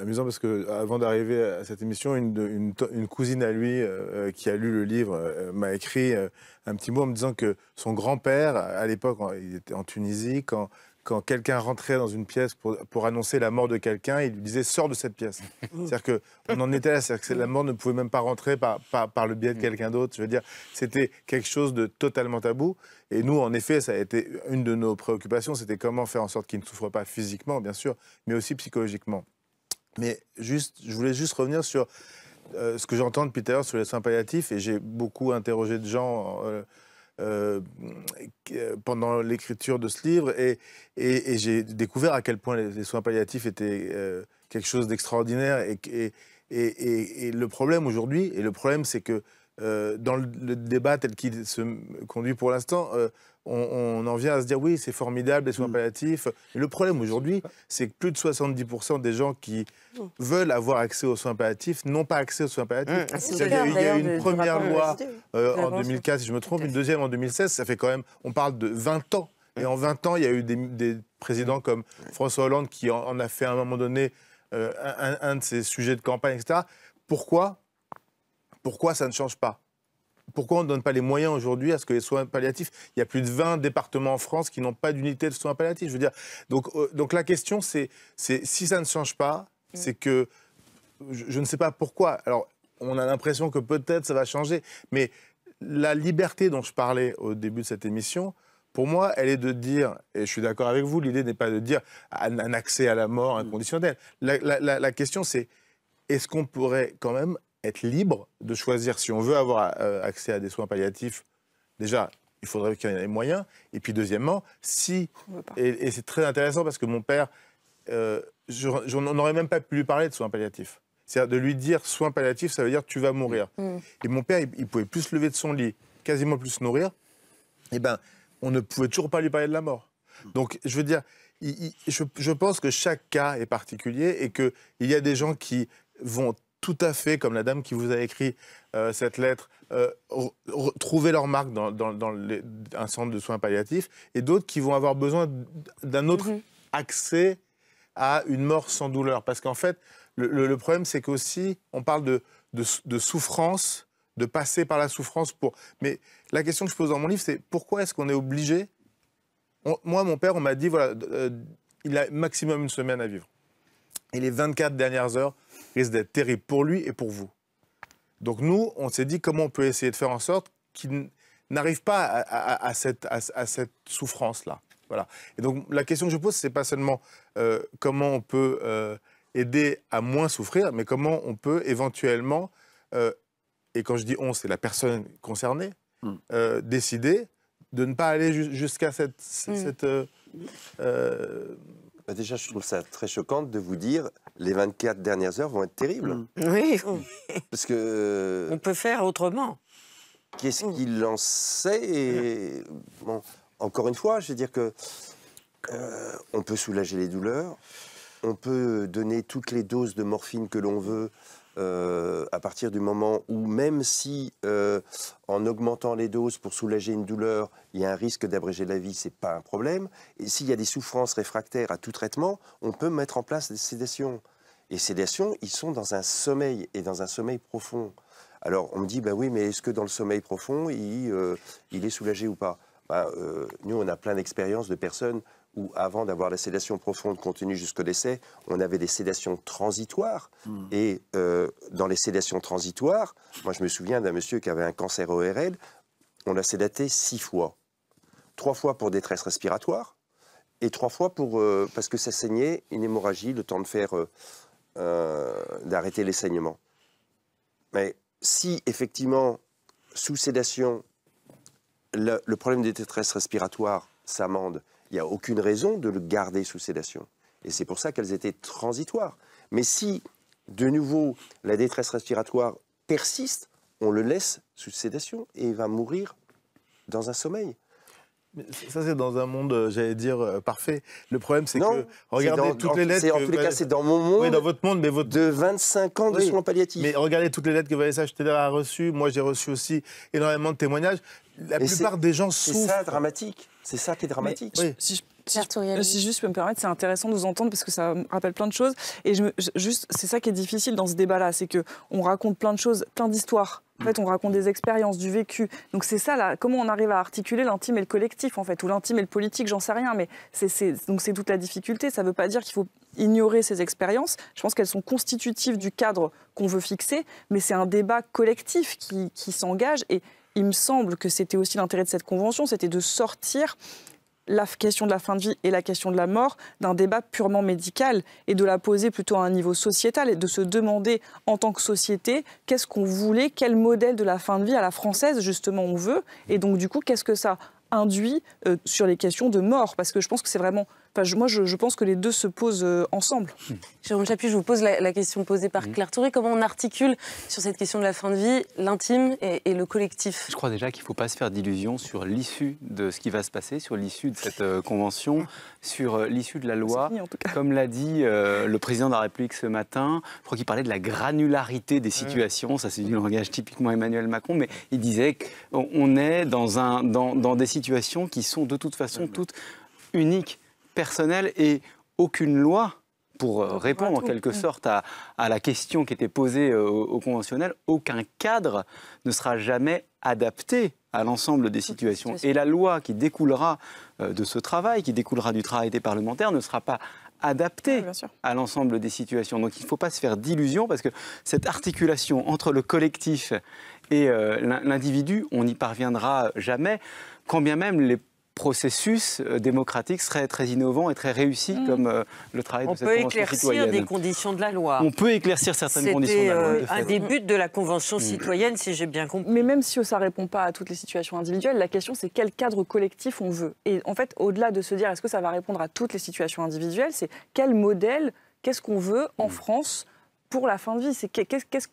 amusant parce que avant d'arriver à cette émission, une, cousine à lui euh, qui a lu le livre m'a écrit un petit mot en me disant que son grand-père, à l'époque, il était en Tunisie, quand quand quelqu'un rentrait dans une pièce pour, annoncer la mort de quelqu'un, il lui disait sors de cette pièce. Mm. c'est-à-dire en était là, c'est-à-dire que la mort ne pouvait même pas rentrer par, le biais de mm. quelqu'un d'autre. Je veux dire, c'était quelque chose de totalement tabou. Et nous, en effet, ça a été une de nos préoccupations, c'était comment faire en sorte qu'il ne souffre pas physiquement, bien sûr, mais aussi psychologiquement. Mais juste, je voulais juste revenir sur euh, ce que j'entends depuis tout à l'heure sur les soins palliatifs, et j'ai beaucoup interrogé de gens. Euh, euh, pendant l'écriture de ce livre et, et, j'ai découvert à quel point les, soins palliatifs étaient euh, quelque chose d'extraordinaire et, et, le problème aujourd'hui, et le problème c'est que euh, dans le, débat tel qu'il se conduit pour l'instant, on, en vient à se dire oui, c'est formidable, les soins mm. palliatifs. le problème aujourd'hui, c'est que plus de 70% des gens qui mm. veulent avoir accès aux soins palliatifs n'ont pas accès aux soins palliatifs. Mm. Ah, il, y a, eu une première loi e. euh, en 2004, si je me trompe, une deuxième en 2016. Ça fait quand même, on parle de 20 ans. Et en 20 ans, il y a eu des, présidents comme François Hollande qui en, a fait à un moment donné euh, un, un de ses sujets de campagne, etc. Pourquoi Pourquoi ça ne change pas pourquoi on ne donne pas les moyens aujourd'hui à ce que les soins palliatifs, il y a plus de 20 départements en France qui n'ont pas d'unité de soins palliatifs, je veux dire. Donc, euh, donc la question, c'est si ça ne change pas, mm. c'est que je, ne sais pas pourquoi. Alors, on a l'impression que peut-être ça va changer, mais la liberté dont je parlais au début de cette émission, pour moi, elle est de dire, et je suis d'accord avec vous, l'idée n'est pas de dire un, accès à la mort mm. inconditionnel. La, la question, c'est est-ce qu'on pourrait quand même être libre de choisir si on veut avoir euh, accès à des soins palliatifs. Déjà, il faudrait qu'il y ait les moyens. Et puis deuxièmement, si, et, c'est très intéressant parce que mon père, euh, je, on n'aurait même pas pu lui parler de soins palliatifs. C'est-à-dire de lui dire soins palliatifs, ça veut dire tu vas mourir. Mm. Mm. Et mon père, il, pouvait plus se lever de son lit, quasiment plus se nourrir. Eh ben, on ne pouvait toujours pas lui parler de la mort. Donc, je veux dire, je, je, pense que chaque cas est particulier et qu'il y a des gens qui vont tout à fait, comme la dame qui vous a écrit euh, cette lettre, euh, trouver leur marque dans, un centre de soins palliatifs, et d'autres qui vont avoir besoin d'un autre mhm. accès à une mort sans douleur. Parce qu'en fait, le, problème, c'est qu'aussi, on parle de, de, souffrance, de passer par la souffrance pour... Mais la question que je pose dans mon livre, c'est pourquoi est-ce qu'on est obligé... moi, mon père, on m'a dit, voilà, euh, il a maximum une semaine à vivre. Et les 24 dernières heures risquent d'être terribles pour lui et pour vous. Donc nous, on s'est dit comment on peut essayer de faire en sorte qu'il n'arrive pas à, cette, souffrance-là. Voilà. Et donc la question que je pose, n'est pas seulement euh, comment on peut euh, aider à moins souffrir, mais comment on peut éventuellement, euh, et quand je dis on, c'est la personne concernée, hmm. décider de ne pas aller jusqu'à cette, hmm. Bah, déjà, je trouve ça très choquant de vous dire les 24 dernières heures vont être terribles. Mm. Oui. [LAUGHS] Parce que. On peut faire autrement. Qu'est-ce mm. qu'il en sait mm. bon, Encore une fois, je veux dire que. Euh, on peut soulager les douleurs, on peut donner toutes les doses de morphine que l'on veut euh, à partir du moment où, même si euh, en augmentant les doses pour soulager une douleur, il y a un risque d'abréger la vie, ce n'est pas un problème. Et s'il y a des souffrances réfractaires à tout traitement, on peut mettre en place des sédations. Et sédations, ils sont dans un sommeil, et dans un sommeil profond. Alors on me dit, ben oui, mais est-ce que dans le sommeil profond, il, euh, il est soulagé ou pas bah, Nous, on a plein d'expériences de personnes où avant d'avoir la sédation profonde continue jusqu'au décès, on avait des sédations transitoires. Hmm. Et euh, dans les sédations transitoires, moi je me souviens d'un monsieur qui avait un cancer ORL, on l'a sédaté six fois. Trois fois pour détresse respiratoire et trois fois pour, euh, parce que ça saignait, une hémorragie, le temps de faire, euh, d'arrêter les saignements. Mais si effectivement, sous sédation, le, problème des détresses respiratoires s'amende il n'y a aucune raison de le garder sous sédation. Et c'est pour ça qu'elles étaient transitoires. Mais si, de nouveau, la détresse respiratoire persiste, on le laisse sous sédation et il va mourir dans un sommeil. Ça, c'est dans un monde, euh, j'allais dire, euh, parfait. Le problème, c'est que, regardez toutes les lettres. En tous les cas, c'est dans mon monde. dans votre monde, mais votre. De 25 ans de soins palliatifs. Mais regardez toutes les lettres que Vanessa Steller a reçues. Moi, j'ai reçu aussi énormément de témoignages. La plupart des gens souffrent. C'est ça dramatique. C'est ça qui est dramatique. Si je, juste peux me permettre, c'est intéressant de vous entendre parce que ça me rappelle plein de choses. Et je juste, c'est ça qui est difficile dans ce débat-là, c'est que on raconte plein de choses, plein d'histoires. En fait, on raconte des expériences, du vécu. Donc c'est ça, là, comment on arrive à articuler l'intime et le collectif, en fait, ou l'intime et le politique, j'en sais rien, mais c'est, donc c'est toute la difficulté. Ça ne veut pas dire qu'il faut ignorer ces expériences. Je pense qu'elles sont constitutives du cadre qu'on veut fixer, mais c'est un débat collectif qui, qui s'engage. Et il me semble que c'était aussi l'intérêt de cette convention, c'était de sortir la question de la fin de vie et la question de la mort d'un débat purement médical et de la poser plutôt à un niveau sociétal et de se demander en tant que société qu'est-ce qu'on voulait, quel modèle de la fin de vie à la française justement on veut et donc du coup qu'est-ce que ça induit euh, sur les questions de mort parce que je pense que c'est vraiment moi, je, pense que les deux se posent euh, ensemble. Jérôme Chapuis, je vous pose la, question posée par mmh. Claire Touré. Comment on articule sur cette question de la fin de vie l'intime et, le collectif Je crois déjà qu'il ne faut pas se faire d'illusions sur l'issue de ce qui va se passer, sur l'issue de cette euh, convention, [LAUGHS] sur euh, l'issue de la loi. en tout cas. Comme l'a dit le président de la République ce matin, je crois qu'il parlait de la granularité des situations. Ça, c'est du langage typiquement Emmanuel Macron, mais il disait qu'on est dans, un, dans, dans des situations qui sont de toute façon toutes uniques personnel et aucune loi pour euh, répondre en quelque sorte à, la question qui était posée euh, au, conventionnel, aucun cadre ne sera jamais adapté à l'ensemble des situations. Et la loi qui découlera euh, de ce travail, qui découlera du travail des parlementaires, ne sera pas adaptée ah, à l'ensemble des situations. Donc il ne faut pas se faire d'illusions parce que cette articulation entre le collectif et l'individu, on n'y parviendra jamais, quand bien même les processus euh, démocratique serait très innovant et très réussi mm. comme euh, le travail de cette convention citoyenne. On peut éclaircir des conditions de la loi. On peut éclaircir certaines conditions de la loi. C'était euh, un des buts de la convention mm. citoyenne, si j'ai bien compris. Mais même si ça ne répond pas à toutes les situations individuelles, la question c'est quel cadre collectif on veut. Et en fait, au-delà de se dire est-ce que ça va répondre à toutes les situations individuelles, c'est quel modèle, qu'est-ce qu'on veut en mm. France pour la fin de vie. C'est qu'est-ce, qu'est-ce,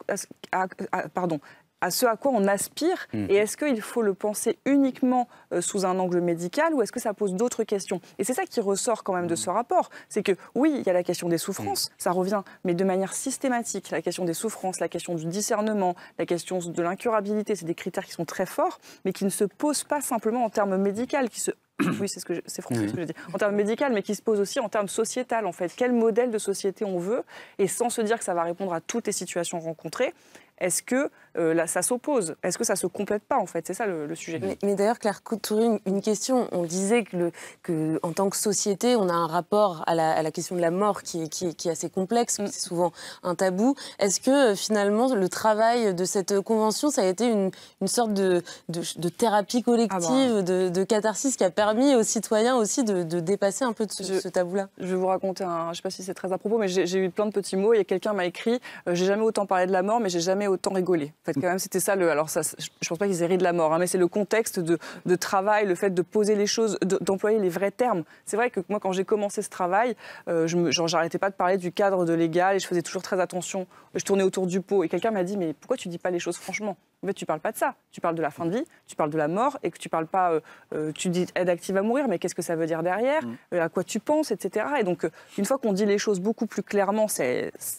pardon, à ce à quoi on aspire mm. Et est-ce qu'il faut le penser uniquement euh, sous un angle médical ou est-ce que ça pose d'autres questions Et c'est ça qui ressort quand même de ce mm. rapport. C'est que oui, il y a la question des souffrances, mm. ça revient, mais de manière systématique. La question des souffrances, la question du discernement, la question de l'incurabilité, c'est des critères qui sont très forts, mais qui ne se posent pas simplement en termes médicaux, qui se [COUGHS] oui, c'est ce que c'est français que je En termes médical, mais qui se pose aussi en termes sociétal, en fait. Quel modèle de société on veut Et sans se dire que ça va répondre à toutes les situations rencontrées, est-ce que euh, ça s'oppose. Est-ce que ça se complète pas en fait C'est ça le, sujet. Mais, d'ailleurs, Claire Couture, une, question. On disait que, le, que, en tant que société, on a un rapport à la, question de la mort qui est, qui qui est assez complexe, c'est souvent un tabou. Est-ce que euh, finalement, le travail de cette convention, ça a été une, sorte de, de, thérapie collective, ah bah. de, catharsis qui a permis aux citoyens aussi de, dépasser un peu de ce, tabou-là Je vais vous raconter un. Je sais pas si c'est très à propos, mais j'ai eu plein de petits mots. a quelqu'un m'a écrit euh, J'ai jamais autant parlé de la mort, mais j'ai jamais autant rigolé. En fait, quand même, c'était ça le. Alors, je ne pense pas qu'ils aient ri de la mort, hein, mais c'est le contexte de, travail, le fait de poser les choses, d'employer les vrais termes. C'est vrai que moi, quand j'ai commencé ce travail, euh, je n'arrêtais pas de parler du cadre de légal et je faisais toujours très attention. Je tournais autour du pot et quelqu'un m'a dit Mais pourquoi tu dis pas les choses franchement en fait, tu parles pas de ça. Tu parles de la fin de vie, tu parles de la mort et que tu parles pas. Euh, euh, tu dis aide active à mourir, mais qu'est-ce que ça veut dire derrière mm. euh, À quoi tu penses, etc. Et donc, une fois qu'on dit les choses beaucoup plus clairement,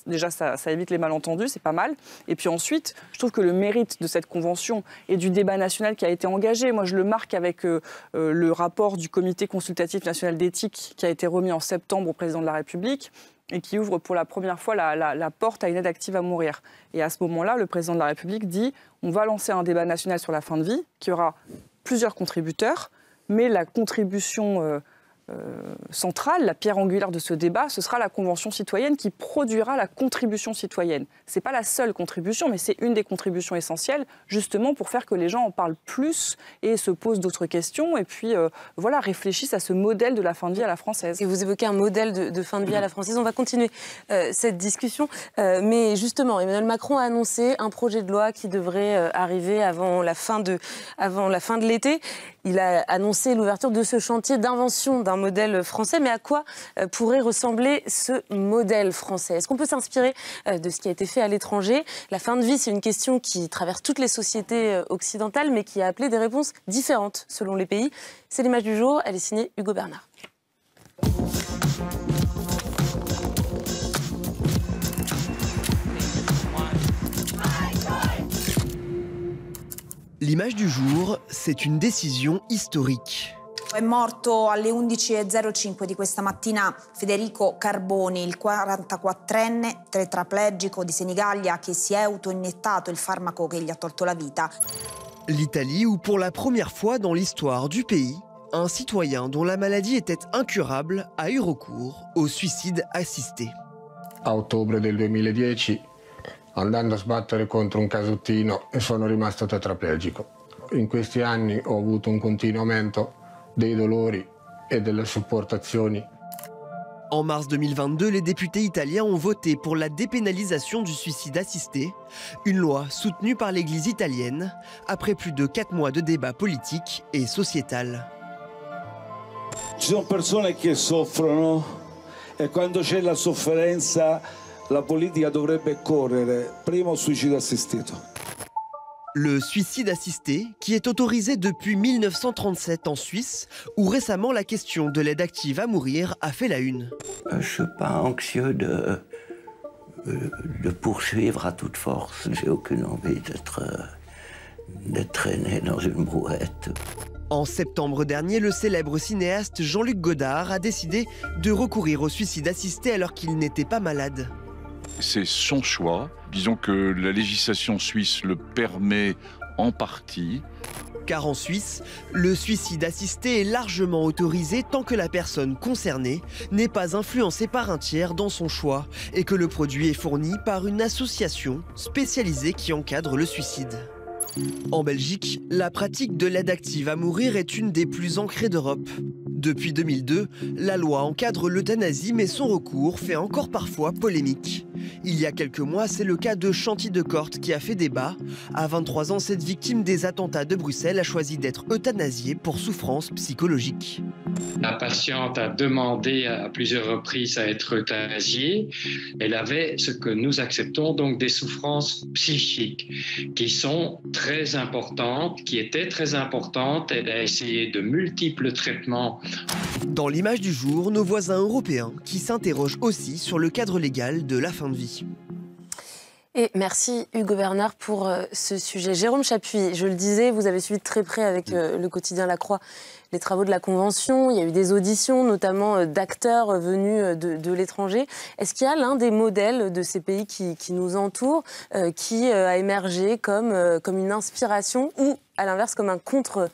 déjà ça, évite les malentendus, c'est pas mal. Et puis ensuite, je trouve que le mérite de cette convention et du débat national qui a été engagé, moi je le marque avec le rapport du Comité consultatif national d'éthique qui a été remis en septembre au président de la République et qui ouvre pour la première fois la, porte à une aide active à mourir. Et à ce moment-là, le président de la République dit on va lancer un débat national sur la fin de vie qui aura plusieurs contributeurs, mais la contribution euh, euh, centrale, la pierre angulaire de ce débat, ce sera la Convention citoyenne qui produira la contribution citoyenne. Ce n'est pas la seule contribution, mais c'est une des contributions essentielles, justement pour faire que les gens en parlent plus et se posent d'autres questions, et puis euh, voilà, réfléchissent à ce modèle de la fin de vie à la française. Et vous évoquez un modèle de, fin de vie à la française. On va continuer euh, cette discussion, mais justement, Emmanuel Macron a annoncé un projet de loi qui devrait arriver avant la fin de, avant la fin de l'été. Il a annoncé l'ouverture de ce chantier d'invention d'un un modèle français. Mais à quoi euh, pourrait ressembler ce modèle français Est-ce qu'on peut s'inspirer euh, de ce qui a été fait à l'étranger La fin de vie, c'est une question qui traverse toutes les sociétés euh, occidentales, mais qui a appelé des réponses différentes selon les pays. C'est l'image du jour. Elle est signée Hugo Bernard. L'image du jour, c'est une décision historique. È morto alle 11.05 di questa mattina Federico Carboni, il 44enne tetraplegico di Senigallia che si è autoiniettato il farmaco che gli ha tolto la vita. L'Italia, o per la prima volta nell'histoire du pays, un citoyen dont la maladie était incurable a eu recours au suicide assisté. A ottobre del 2010, andando a sbattere contro un casottino, sono rimasto tetraplegico. In questi anni ho avuto un continuo aumento des dolori et des En mars 2022, les députés italiens ont voté pour la dépénalisation du suicide assisté, une loi soutenue par l'Église italienne, après plus de 4 mois de débats politiques et sociétal. Ci souffrent. persone che soffrono e quando c'è la souffrance, la politique devrait correre primo suicide assistito. Le suicide assisté, qui est autorisé depuis 1937 en Suisse, où récemment la question de l'aide active à mourir a fait la une. Euh, je suis pas anxieux de, euh, de poursuivre à toute force. J'ai aucune envie euh, d'être traîné dans une brouette. En septembre dernier, le célèbre cinéaste Jean-Luc Godard a décidé de recourir au suicide assisté alors qu'il n'était pas malade. C'est son choix. Disons que la législation suisse le permet en partie. Car en Suisse, le suicide assisté est largement autorisé tant que la personne concernée n'est pas influencée par un tiers dans son choix et que le produit est fourni par une association spécialisée qui encadre le suicide. En Belgique, la pratique de l'aide active à mourir est une des plus ancrées d'Europe. Depuis 2002, la loi encadre l'euthanasie mais son recours fait encore parfois polémique. Il y a quelques mois, c'est le cas de Chanty de Corte qui a fait débat. À 23 ans, cette victime des attentats de Bruxelles a choisi d'être euthanasiée pour souffrance psychologique. La patiente a demandé à plusieurs reprises à être euthanasiée. Elle avait ce que nous acceptons donc des souffrances psychiques qui sont très très importante, qui était très importante. Elle a essayé de multiples traitements. Dans l'image du jour, nos voisins européens qui s'interrogent aussi sur le cadre légal de la fin de vie. Et merci Hugo Bernard pour euh, ce sujet. Jérôme Chapuis, je le disais, vous avez suivi de très près avec euh, le quotidien La Croix les travaux de la Convention, il y a eu des auditions, notamment euh, d'acteurs euh, venus euh, de, l'étranger. Est-ce qu'il y a l'un des modèles de ces pays qui, nous entourent qui a émergé comme, comme une inspiration ou, à l'inverse, comme un contre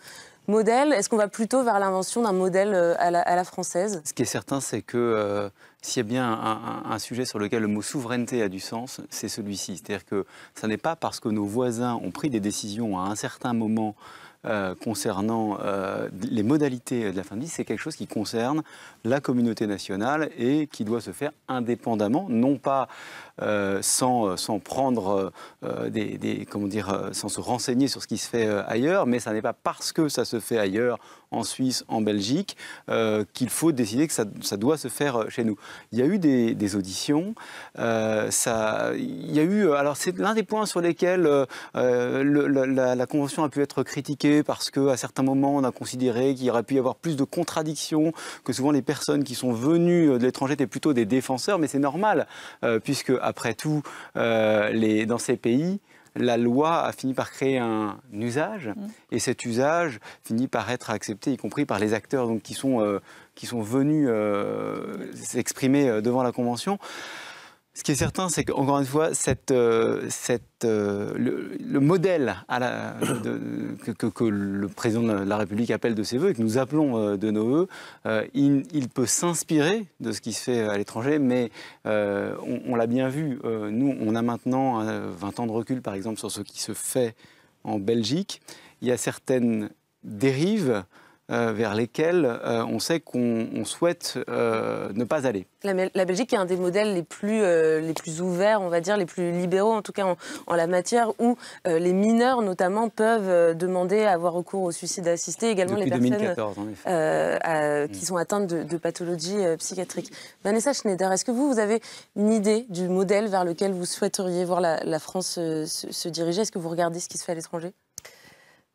modèle Est-ce qu'on va plutôt vers l'invention d'un modèle à la, française Ce qui est certain, c'est que s'il y a bien un, sujet sur lequel le mot souveraineté a du sens, c'est celui-ci. C'est-à-dire que ce n'est pas parce que nos voisins ont pris des décisions à un certain moment euh, concernant euh, les modalités de la fin de vie, c'est quelque chose qui concerne la communauté nationale et qui doit se faire indépendamment, non pas euh, sans, euh, sans prendre euh, des, comment dire, sans se renseigner sur ce qui se fait ailleurs. Mais ça n'est pas parce que ça se fait ailleurs, en Suisse, en Belgique, qu'il faut décider que ça, ça, doit se faire chez nous. Il y a eu des, des auditions. ça, il y a eu. Alors c'est l'un des points sur lesquels la, convention a pu être critiquée parce qu'à certains moments on a considéré qu'il aurait pu y avoir plus de contradictions, que souvent les personnes qui sont venues de l'étranger étaient plutôt des défenseurs, mais c'est normal, puisque après tout, euh, dans ces pays, la loi a fini par créer un usage, mm. et cet usage finit par être accepté, y compris par les acteurs euh, qui, sont, venus euh, s'exprimer devant la Convention. Ce qui est certain, c'est qu'encore une fois, euh, euh, le, modèle à que, le président de la République appelle de ses voeux et que nous appelons euh, de nos voeux, il, peut s'inspirer de ce qui se fait à l'étranger, mais on l'a bien vu, nous, on a maintenant 20 ans de recul, par exemple, sur ce qui se fait en Belgique. Il y a certaines dérives euh, vers lesquels euh, on sait qu'on souhaite euh, ne pas aller. La, Belgique est un des modèles les plus, les plus ouverts, on va dire, les plus libéraux en tout cas en, la matière, où les mineurs notamment peuvent demander à avoir recours au suicide assisté, également les personnes mm. qui sont atteintes de, pathologies psychiatriques. Vanessa Schneider, est-ce que vous, vous avez une idée du modèle vers lequel vous souhaiteriez voir la, France se diriger Est-ce que vous regardez ce qui se fait à l'étranger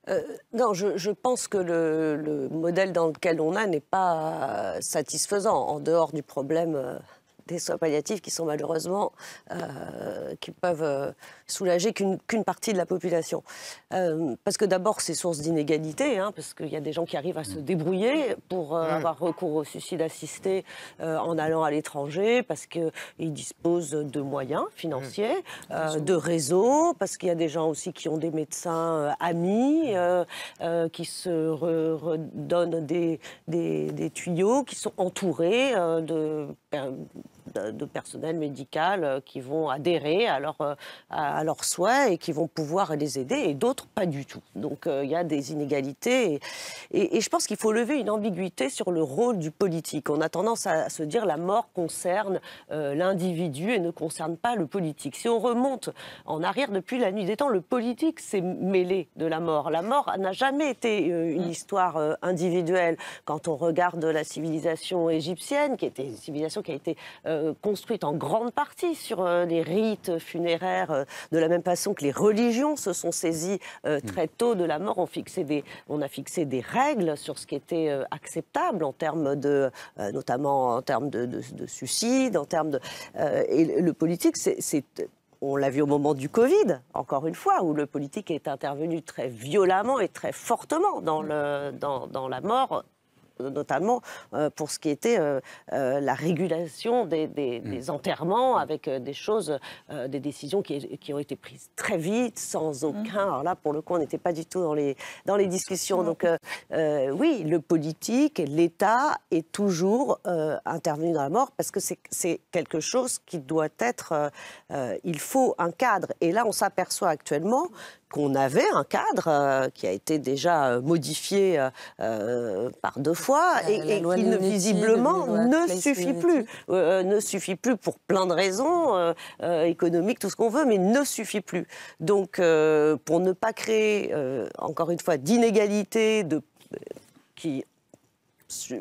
euh, non, je, pense que le, modèle dans lequel on a n'est pas satisfaisant, en dehors du problème euh, des soins palliatifs qui sont malheureusement, euh, qui peuvent euh, soulager qu'une partie de la population. Euh, parce que d'abord, c'est source d'inégalité, hein, parce qu'il y a des gens qui arrivent à se débrouiller pour mm. avoir recours au suicide assisté en allant à l'étranger, parce qu'ils disposent de moyens financiers, mm. de réseaux, parce qu'il y a des gens aussi qui ont des médecins amis, mm. qui se redonnent des, des, tuyaux, qui sont entourés de... Ben, de, personnel médical euh, qui vont adhérer à, leur, euh, leurs souhaits et qui vont pouvoir les aider, et d'autres pas du tout. Donc euh, il y a des inégalités. Et, je pense qu'il faut lever une ambiguïté sur le rôle du politique. On a tendance à se dire la mort concerne l'individu et ne concerne pas le politique. Si on remonte en arrière depuis la nuit des temps, le politique s'est mêlé de la mort. La mort n'a jamais été une mm. histoire individuelle. Quand on regarde la civilisation égyptienne, qui était une civilisation qui a été construite en grande partie sur euh, les rites funéraires, euh, de la même façon que les religions se sont saisies euh, hmm. très tôt de la mort. On, a fixé des règles sur ce qui était acceptable en termes de, notamment en termes de, suicide, en termes et le politique, c'est on l'a vu au moment du Covid, encore une fois, où le politique est intervenu très violemment et très fortement dans la mort euh, notamment euh, pour ce qui était euh, la régulation des, mm. enterrements avec des choses, des décisions qui, ont été prises très vite, sans mm. aucun. Alors là, pour le coup, on n'était pas du tout dans les, dans les discussions. Donc oui, le politique, l'État est toujours intervenu dans la mort parce que c'est quelque chose qui doit être. il faut un cadre. Et là, on s'aperçoit actuellement qu'on avait un cadre euh, qui a été déjà euh, modifié euh, par deux fois et, qui visiblement ne suffit plus, ne suffit plus pour plein de raisons économiques, tout ce qu'on veut, mais ne suffit plus. Donc, pour ne pas créer, encore une fois, d'inégalités de qui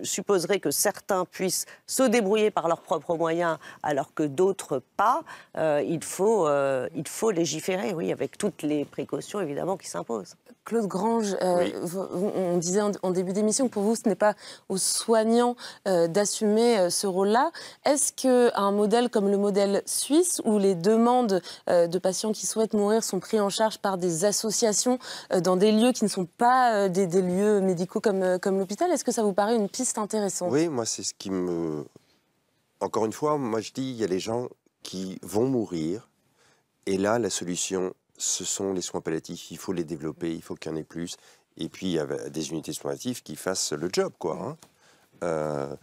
supposerait que certains puissent se débrouiller par leurs propres moyens alors que d'autres pas, euh, il, faut, euh, il faut légiférer, oui, avec toutes les précautions évidemment qui s'imposent. Claude Grange, euh, on disait en, début d'émission que pour vous, ce n'est pas aux soignants euh, d'assumer euh, ce rôle-là. Est-ce qu'un modèle comme le modèle suisse, où les demandes de patients qui souhaitent mourir sont prises en charge par des associations dans des lieux qui ne sont pas des, lieux médicaux comme, comme l'hôpital, est-ce que ça vous paraît une piste intéressante Oui, moi, c'est ce qui me... Encore une fois, moi, je dis, il y a les gens qui vont mourir. Et là, la solution, ce sont les soins palliatifs. Il faut les développer, il faut qu'il y en ait plus. Et puis, il y a des unités de qui fassent le job, quoi. Hein. Euh,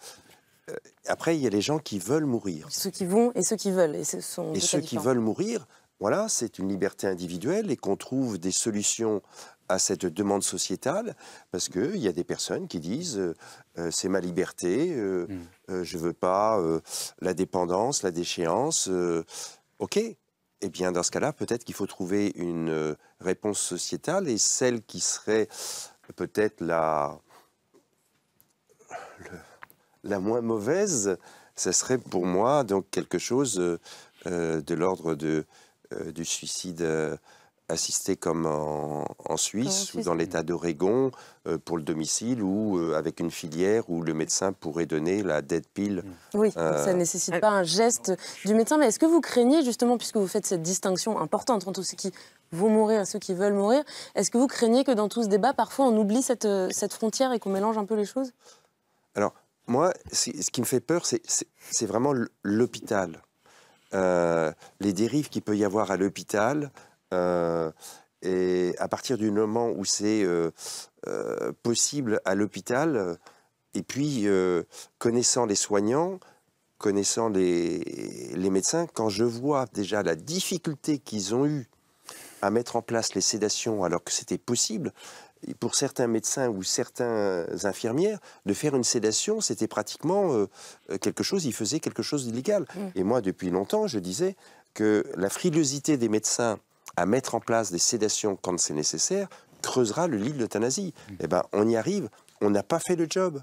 euh, après, il y a les gens qui veulent mourir. Ceux qui vont et ceux qui veulent. Et, ceux qui veulent mourir, voilà, c'est une liberté individuelle et qu'on trouve des solutions à cette demande sociétale parce qu'il y a des personnes qui disent euh, c'est ma liberté, mm. je ne veux pas la dépendance, la déchéance. ok, eh dans ce cas-là, peut-être qu'il faut trouver une euh, réponse sociétale et celle qui serait euh, peut-être la, la moins mauvaise, ce serait pour moi donc quelque chose euh, de l'ordre de du suicide. Assister comme en, Suisse ou dans l'État d'Oregon euh, pour le domicile ou euh, avec une filière où le médecin pourrait donner la dead pile Oui, euh, ça ne nécessite pas un geste du médecin. Mais est-ce que vous craignez justement, puisque vous faites cette distinction importante entre ceux qui vont mourir et ceux qui veulent mourir, est-ce que vous craignez que dans tout ce débat, parfois on oublie cette, cette frontière et qu'on mélange un peu les choses Alors, moi, ce qui me fait peur, c'est vraiment l'hôpital. les dérives qu'il peut y avoir à l'hôpital, euh, et à partir du moment où c'est euh, euh, possible à l'hôpital, et puis connaissant les soignants, connaissant les, médecins, quand je vois déjà la difficulté qu'ils ont eue à mettre en place les sédations alors que c'était possible, pour certains médecins ou certains infirmières, de faire une sédation, c'était pratiquement quelque chose, ils faisaient quelque chose d'illégal. Mmh. Et moi, depuis longtemps, je disais que la frilosité des médecins à mettre en place des sédations quand c'est nécessaire creusera le lit de l'euthanasie. Eh ben, on y arrive, on n'a pas fait le job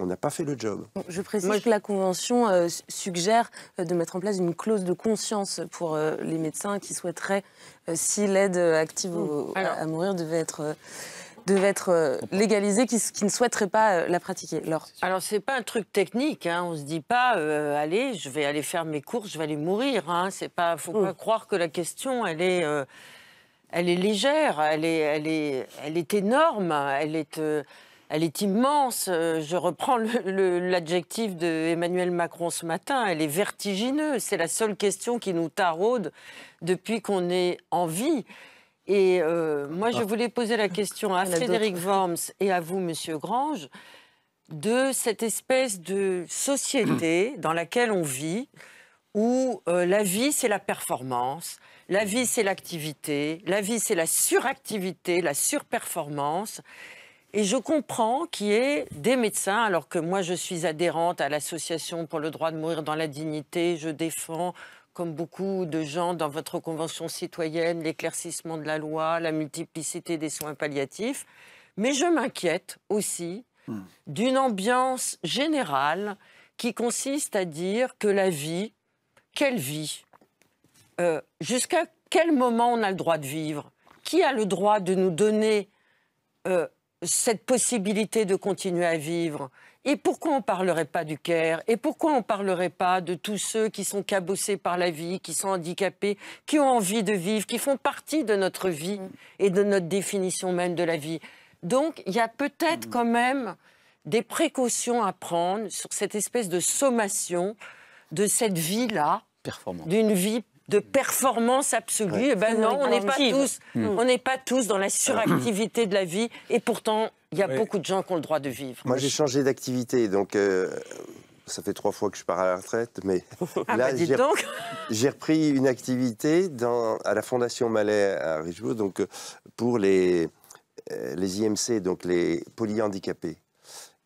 on n'a pas fait le job. Je précise que la Convention euh, suggère euh, de mettre en place une clause de conscience pour euh, les médecins qui souhaiteraient, si l'aide active à mourir devait être devait être euh, légalisée qui, qui ne souhaiterait pas euh, la pratiquer Alors, ce c'est pas un truc technique, hein. on se dit pas euh, allez, je vais aller faire mes courses, je vais aller mourir. Hein. C'est pas, faut pas mm. croire que la question elle est, elle est légère, elle est, elle est, elle est énorme, elle est. elle est immense. Je reprends l'adjectif de Emmanuel Macron ce matin. Elle est vertigineuse. C'est la seule question qui nous taraude depuis qu'on est en vie. Et euh, moi, je ah. voulais poser la question à Frédéric Worms et à vous, Monsieur Grange, de cette espèce de société [CLEARS THROAT] dans laquelle on vit, où euh, la vie, c'est la performance, la vie, c'est l'activité, la vie, c'est la suractivité, la surperformance. Et je comprends qu'il y ait des médecins, alors que moi je suis adhérente à l'association pour le droit de mourir dans la dignité, je défends comme beaucoup de gens dans votre convention citoyenne, l'éclaircissement de la loi, la multiplicité des soins palliatifs. Mais je m'inquiète aussi hmm. d'une ambiance générale qui consiste à dire que la vie, quelle vie euh, Jusqu'à quel moment on a le droit de vivre Qui a le droit de nous donner euh, cette possibilité de continuer à vivre et pourquoi on ne parlerait pas du Caire Et pourquoi on ne parlerait pas de tous ceux qui sont cabossés par la vie, qui sont handicapés, qui ont envie de vivre, qui font partie de notre vie mm. et de notre définition même de la vie Donc, il y a peut-être mm. quand même des précautions à prendre sur cette espèce de sommation de cette vie-là, d'une vie de performance absolue. Eh ben non, on n'est pas tous, mm. on n'est pas tous dans la suractivité de la vie, et pourtant il y a beaucoup de gens qui ont le droit de vivre. Moi, j'ai changé d'activité, donc. Euh, ça fait trois fois que je pars à la retraite, mais [LAUGHS] ah bah là, donc [LAUGHS] j'ai repris une activité dans, à la Fondation Malais à Richebourg, donc euh, pour les, euh, les IMC, donc les polyhandicapés.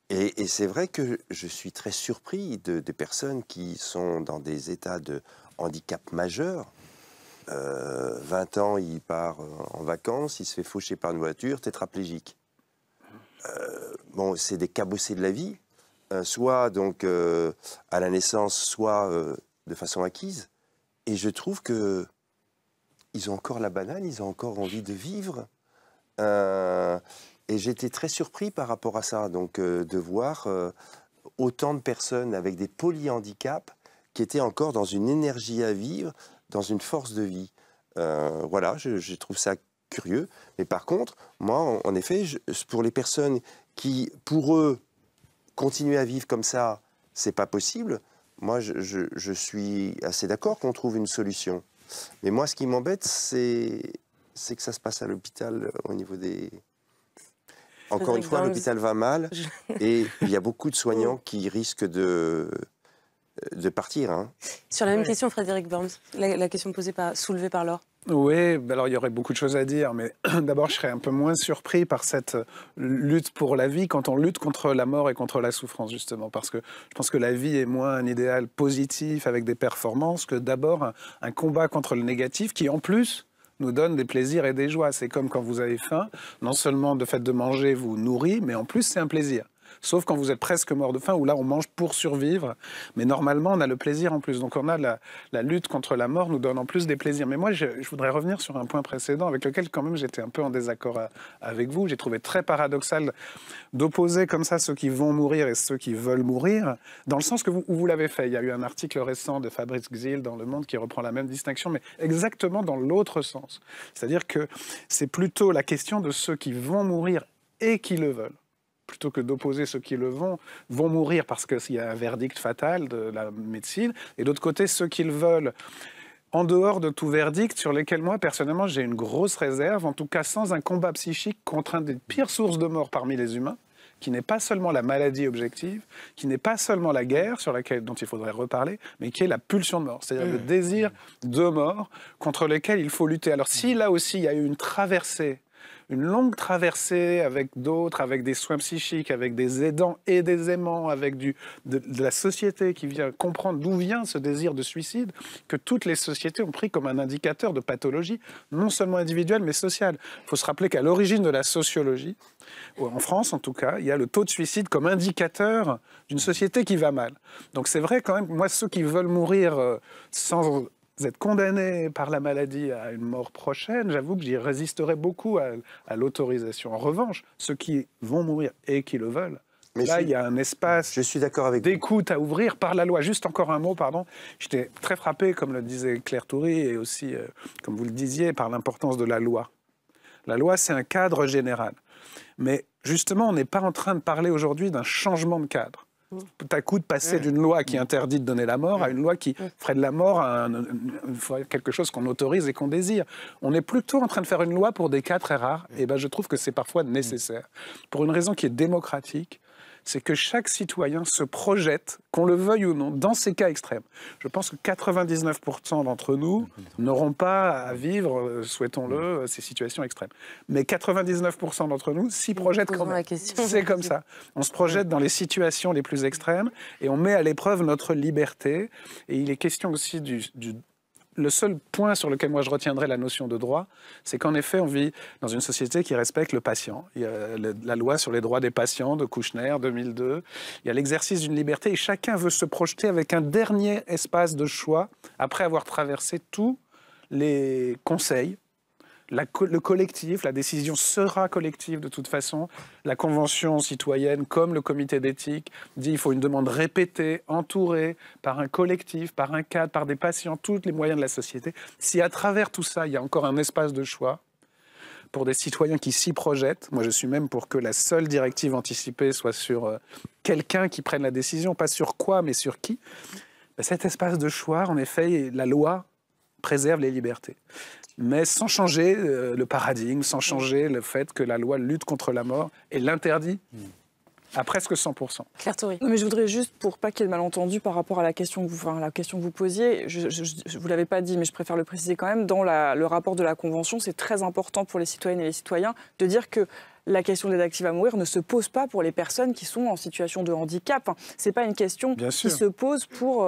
Et, et c'est vrai que je suis très surpris de, personnes qui sont dans des états de handicap majeur. 20 euh, ans, il part euh, en vacances, il se fait faucher par une voiture, tétraplégique. Euh, bon, c'est des cabossés de la vie, soit donc à la naissance, soit de façon acquise. Et je trouve que ils ont encore la banane, ils ont encore envie de vivre. et j'étais très surpris par rapport à ça, donc de voir autant de personnes avec des polyhandicaps qui était encore dans une énergie à vivre, dans une force de vie. Euh, voilà, je, trouve ça curieux. Mais par contre, moi, en, effet, pour les personnes qui, pour eux, continuer à vivre comme ça, c'est pas possible. Moi, je, je suis assez d'accord qu'on trouve une solution. Mais moi, ce qui m'embête, c'est que ça se passe à l'hôpital euh, au niveau des, encore une fois, l'hôpital va mal [LAUGHS] et il y a beaucoup de soignants [LAUGHS] qui risquent de, de partir. Hein. Sur la même question, Frédéric Burns, la, question posée par, soulevée par Laure. Oui, bah alors il y aurait beaucoup de choses à dire, mais [CLEARS THROAT] d'abord je serais un peu moins surpris par cette lutte pour la vie quand on lutte contre la mort et contre la souffrance, justement, parce que je pense que la vie est moins un idéal positif avec des performances que d'abord un, un combat contre le négatif qui en plus nous donne des plaisirs et des joies. C'est comme quand vous avez faim, non seulement le fait de manger vous nourrit, mais en plus c'est un plaisir sauf quand vous êtes presque mort de faim, où là on mange pour survivre. Mais normalement, on a le plaisir en plus. Donc on a la, lutte contre la mort nous donne en plus des plaisirs. Mais moi, je, voudrais revenir sur un point précédent avec lequel quand même j'étais un peu en désaccord euh, avec vous. J'ai trouvé très paradoxal d'opposer comme ça ceux qui vont mourir et ceux qui veulent mourir, dans le sens que vous, où vous l'avez fait. Il y a eu un article récent de Fabrice Xil dans Le Monde qui reprend la même distinction, mais exactement dans l'autre sens. C'est-à-dire que c'est plutôt la question de ceux qui vont mourir et qui le veulent plutôt que d'opposer ceux qui le vont, vont mourir parce qu'il y a un verdict fatal de la médecine, et d'autre côté, ceux qu'ils veulent en dehors de tout verdict, sur lesquels moi, personnellement, j'ai une grosse réserve, en tout cas sans un combat psychique contre une des pires sources de mort parmi les humains, qui n'est pas seulement la maladie objective, qui n'est pas seulement la guerre, sur laquelle, dont il faudrait reparler, mais qui est la pulsion de mort, c'est-à-dire le mmh. désir de mort contre lequel il faut lutter. Alors si là aussi il y a eu une traversée une longue traversée avec d'autres, avec des soins psychiques, avec des aidants et des aimants, avec du, de, la société qui vient comprendre d'où vient ce désir de suicide, que toutes les sociétés ont pris comme un indicateur de pathologie, non seulement individuelle, mais sociale. Il faut se rappeler qu'à l'origine de la sociologie, en France en tout cas, il y a le taux de suicide comme indicateur d'une société qui va mal. Donc c'est vrai quand même, moi, ceux qui veulent mourir euh, sans vous êtes condamné par la maladie à une mort prochaine, j'avoue que j'y résisterai beaucoup à, l'autorisation. En revanche, ceux qui vont mourir et qui le veulent, là, il y a un espace je suis d'accord d'écoute à ouvrir par la loi. Juste encore un mot, pardon. J'étais très frappé, comme le disait Claire Toury, et aussi, euh, comme vous le disiez, par l'importance de la loi. La loi, c'est un cadre général. Mais justement, on n'est pas en train de parler aujourd'hui d'un changement de cadre tout à coup de passer mm. d'une loi qui mm. interdit de donner la mort à mm. une loi qui ferait de la mort quelque chose qu'on autorise et qu'on désire. On est plutôt en train de faire une loi pour des cas très rares. Et ben, je trouve que c'est parfois nécessaire. Pour une raison qui est démocratique, c'est que chaque citoyen se projette, qu'on le veuille ou non, dans ces cas extrêmes. Je pense que 99% d'entre nous [LAUGHS] n'auront pas à vivre, euh, souhaitons-le, mm. euh, ces situations extrêmes. Mais 99% d'entre nous s'y projettent quand même. C'est comme ça. On se projette dans les situations les plus extrêmes et on met à l'épreuve notre liberté. Et il est question aussi du le seul point sur lequel moi je retiendrai la notion de droit, c'est qu'en effet, on vit dans une société qui respecte le patient. Il y a la loi sur les droits des patients de Kouchner, 2002. Il y a l'exercice d'une liberté et chacun veut se projeter avec un dernier espace de choix après avoir traversé tous les conseils le collectif, la décision sera collective de toute façon. La convention citoyenne, comme le comité d'éthique, dit qu'il faut une demande répétée, entourée par un collectif, par un cadre, par des patients, tous les moyens de la société. Si à travers tout ça, il y a encore un espace de choix pour des citoyens qui s'y projettent, moi je suis même pour que la seule directive anticipée soit sur euh, quelqu'un qui prenne la décision, pas sur quoi, mais sur qui. Ben, cet espace de choix, en effet, la loi préserve les libertés. Mais sans changer euh, le paradigme, sans changer le fait que la loi lutte contre la mort et l'interdit hmm. à presque 100%. Claire Thory. mais je voudrais juste, pour pas qu'il y ait de malentendu par rapport à la question que vous, la question que vous posiez, je, vous l'avais pas dit, mais je préfère le préciser quand même, dans le rapport de la Convention, c'est très important pour les citoyennes et les citoyens de dire que la question de l'aide active à mourir ne se pose pas pour les personnes qui sont en situation de handicap. Hein. Ce n'est pas une question qui se pose pour...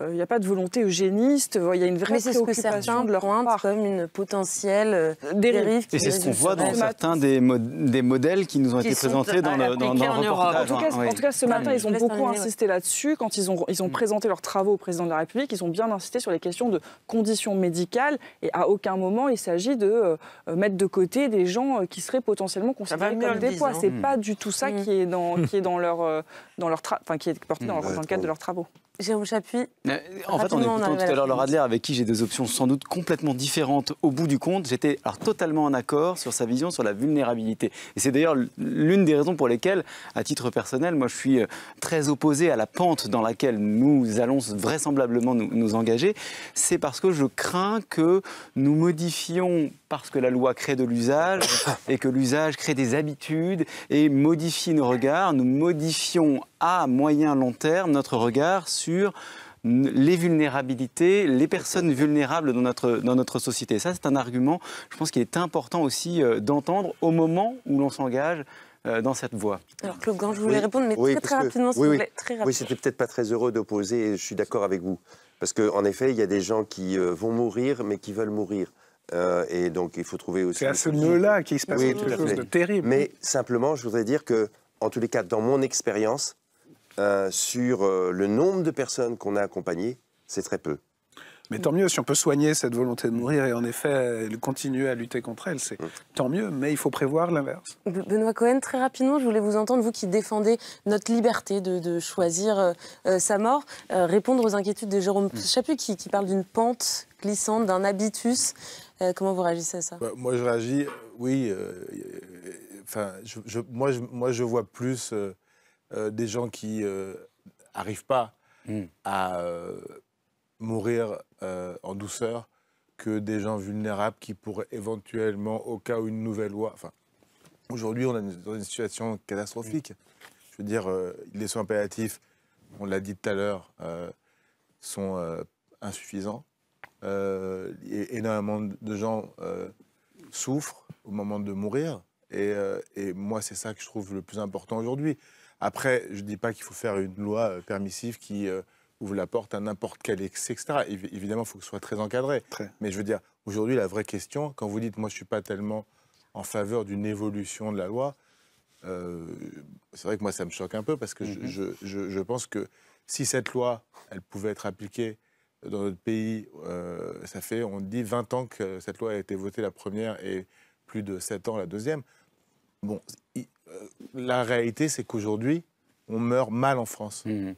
il euh, n'y euh, a pas de volonté eugéniste, il euh, y a une vraie Mais préoccupation ce que certains de leur part. comme une potentielle dérive. Et c'est ce qu'on voit dans certains des, des, modèles qui nous ont été présentés dans le, dans, dans reportage. En tout, cas, hein. en tout cas, ce matin, ils ont beaucoup insisté là-dessus. Quand ils ont, ils ont mm. présenté leurs travaux au président de la République, ils ont bien insisté sur les questions de conditions médicales et à aucun moment il s'agit de mettre de côté des gens qui seraient potentiellement considéré comme des poids. C'est mm. pas du tout ça mm. qui est dans, qui est dans leur, euh, dans leur, enfin qui est porté dans, mm. le cadre de leurs travaux. Jérôme Chapuis. en fait, en écoutant tout à l'heure Laura Adler, avec qui j'ai des options sans doute complètement différentes au bout du compte, j'étais totalement en accord sur sa vision sur la vulnérabilité. Et c'est d'ailleurs l'une des raisons pour lesquelles, à titre personnel, moi je suis euh, très opposé à la pente dans laquelle nous allons vraisemblablement nous engager. C'est parce que je crains que nous modifions parce que la loi crée de l'usage et que l'usage crée des habitudes et modifie nos regards, nous modifions à moyen long terme notre regard sur les vulnérabilités, les personnes vulnérables dans notre, dans notre société. ça, c'est un argument, je pense, qu'il est important aussi euh, d'entendre au moment où l'on s'engage euh, dans cette voie. Alors Claude Gant, je voulais répondre, mais très, rapidement, s'il vous plaît, Oui, Oui, c'était peut-être pas très heureux d'opposer, je suis d'accord avec vous. Parce qu'en effet, il y a des gens qui euh, vont mourir, mais qui veulent mourir. et donc, il faut trouver aussi... C'est à ce nœud-là qu'il se passe quelque chose de terrible. Mais simplement, je voudrais dire que, en tous les cas, dans mon expérience, euh, sur euh, le nombre de personnes qu'on a accompagnées, c'est très peu. Mais tant mieux, si on peut soigner cette volonté de mourir et en effet continuer à lutter contre elle, c'est mm. tant mieux, mais il faut prévoir l'inverse. Benoît Cohen, très rapidement, je voulais vous entendre, vous qui défendez notre liberté de, choisir euh, sa mort, répondre aux inquiétudes de Jérôme chapu mm. Chaput qui, qui, parle d'une pente glissante, d'un habitus. comment vous réagissez à ça bah, Moi, je réagis, oui. Enfin, moi, moi, je vois plus. Euh, des gens qui n'arrivent euh, pas hmm. à euh, mourir en douceur que des gens vulnérables qui pourraient éventuellement, au cas où une nouvelle loi. Enfin, aujourd'hui, on est dans une situation catastrophique. Je veux dire, les soins palliatifs, on l'a dit tout à l'heure, sont insuffisants. Et, énormément de gens souffrent au moment de mourir. et moi, c'est ça que je trouve le plus important aujourd'hui. Après, je ne dis pas qu'il faut faire une loi euh, permissive qui euh, ouvre la porte à n'importe quel excès, etc. Évidemment, il faut que ce soit très encadré. Mais je veux dire, aujourd'hui, la vraie question, quand vous dites, moi, je ne suis pas tellement en faveur d'une évolution de la loi, euh, c'est vrai que moi, ça me choque un peu parce que mm-hmm. je, pense que si cette loi, elle pouvait être appliquée dans notre pays, ça fait, on dit, 20 ans que cette loi a été votée la première et plus de 7 ans la deuxième. Bon, euh, la réalité, c'est qu'aujourd'hui, on meurt mal en France. Mmh.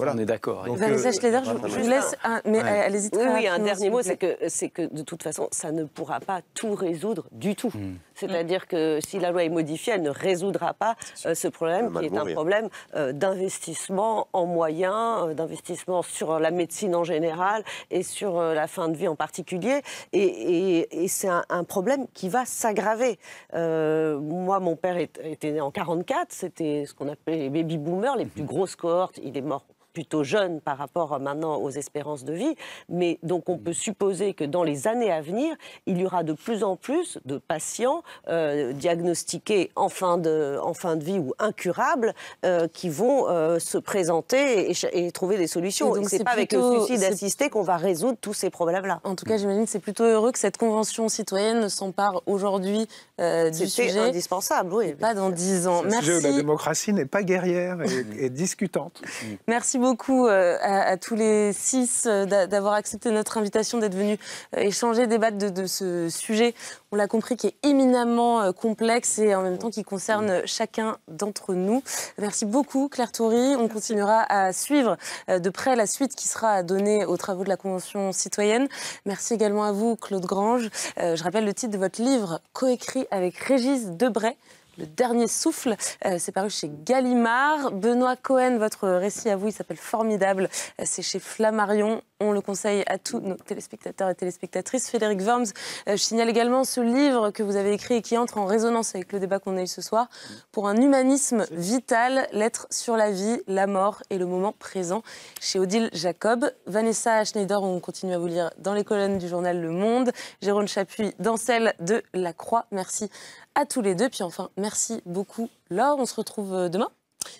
Voilà. On est d'accord. Euh, je, vous laisse. Un, mais euh, Oui, un dernier mot, c'est que, que de toute façon, ça ne pourra pas tout résoudre du tout. Hmm. C'est-à-dire que si la loi est modifiée, elle ne résoudra pas euh, ce problème qui est un problème d'investissement en moyens, d'investissement sur la médecine en général et sur la fin de vie en particulier. Et, c'est un, problème qui va s'aggraver. moi, mon père était né en 44, c'était ce qu'on appelait les baby boomers, les mhm. plus grosses cohortes. Il est mort plutôt jeune par rapport maintenant aux espérances de vie. Mais donc on peut mm. supposer que dans les années à venir, il y aura de plus en plus de patients euh, diagnostiqués en fin, de, en fin de vie ou incurables euh, qui vont euh, se présenter et, trouver des solutions. Et donc c'est pas avec le suicide d'assister qu'on va résoudre tous ces problèmes-là. En tout cas, j'imagine que c'est plutôt heureux que cette convention citoyenne s'empare aujourd'hui euh, sujet. indispensable, oui. Pas dans dix ans. Merci. Sujet la démocratie n'est pas guerrière et, [LAUGHS] discutante. Merci beaucoup euh, à, tous les six euh, d'avoir accepté notre invitation, d'être venus échanger, débattre de, ce sujet on l'a compris, qui est éminemment euh, complexe et en même temps qui concerne chacun d'entre nous. Merci beaucoup Claire Toury. On continuera à suivre euh, de près la suite qui sera donnée aux travaux de la Convention citoyenne. Merci également à vous Claude Grange. Euh, je rappelle le titre de votre livre, coécrit avec Régis Debray. Le dernier souffle, c'est paru chez Gallimard. Benoît Cohen, votre récit à vous, il s'appelle Formidable. C'est chez Flammarion on le conseille à tous nos téléspectateurs et téléspectatrices. Frédéric Worms, euh, je signale également ce livre que vous avez écrit et qui entre en résonance avec le débat qu'on a eu ce soir, pour un humanisme vital, l'être sur la vie, la mort et le moment présent, chez Odile Jacob. Vanessa Schneider, on continue à vous lire dans les colonnes du journal Le Monde. Jérôme Chapuis dans celle de La Croix. Merci à tous les deux. Puis enfin, merci beaucoup Laure. On se retrouve euh, demain.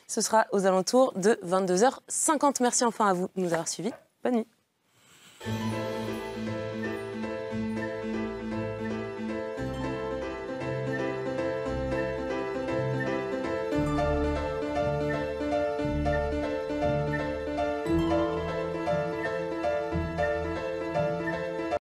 Ce sera aux alentours de 22h50. Merci enfin à vous de nous avoir suivis. Bonne nuit. Thank you.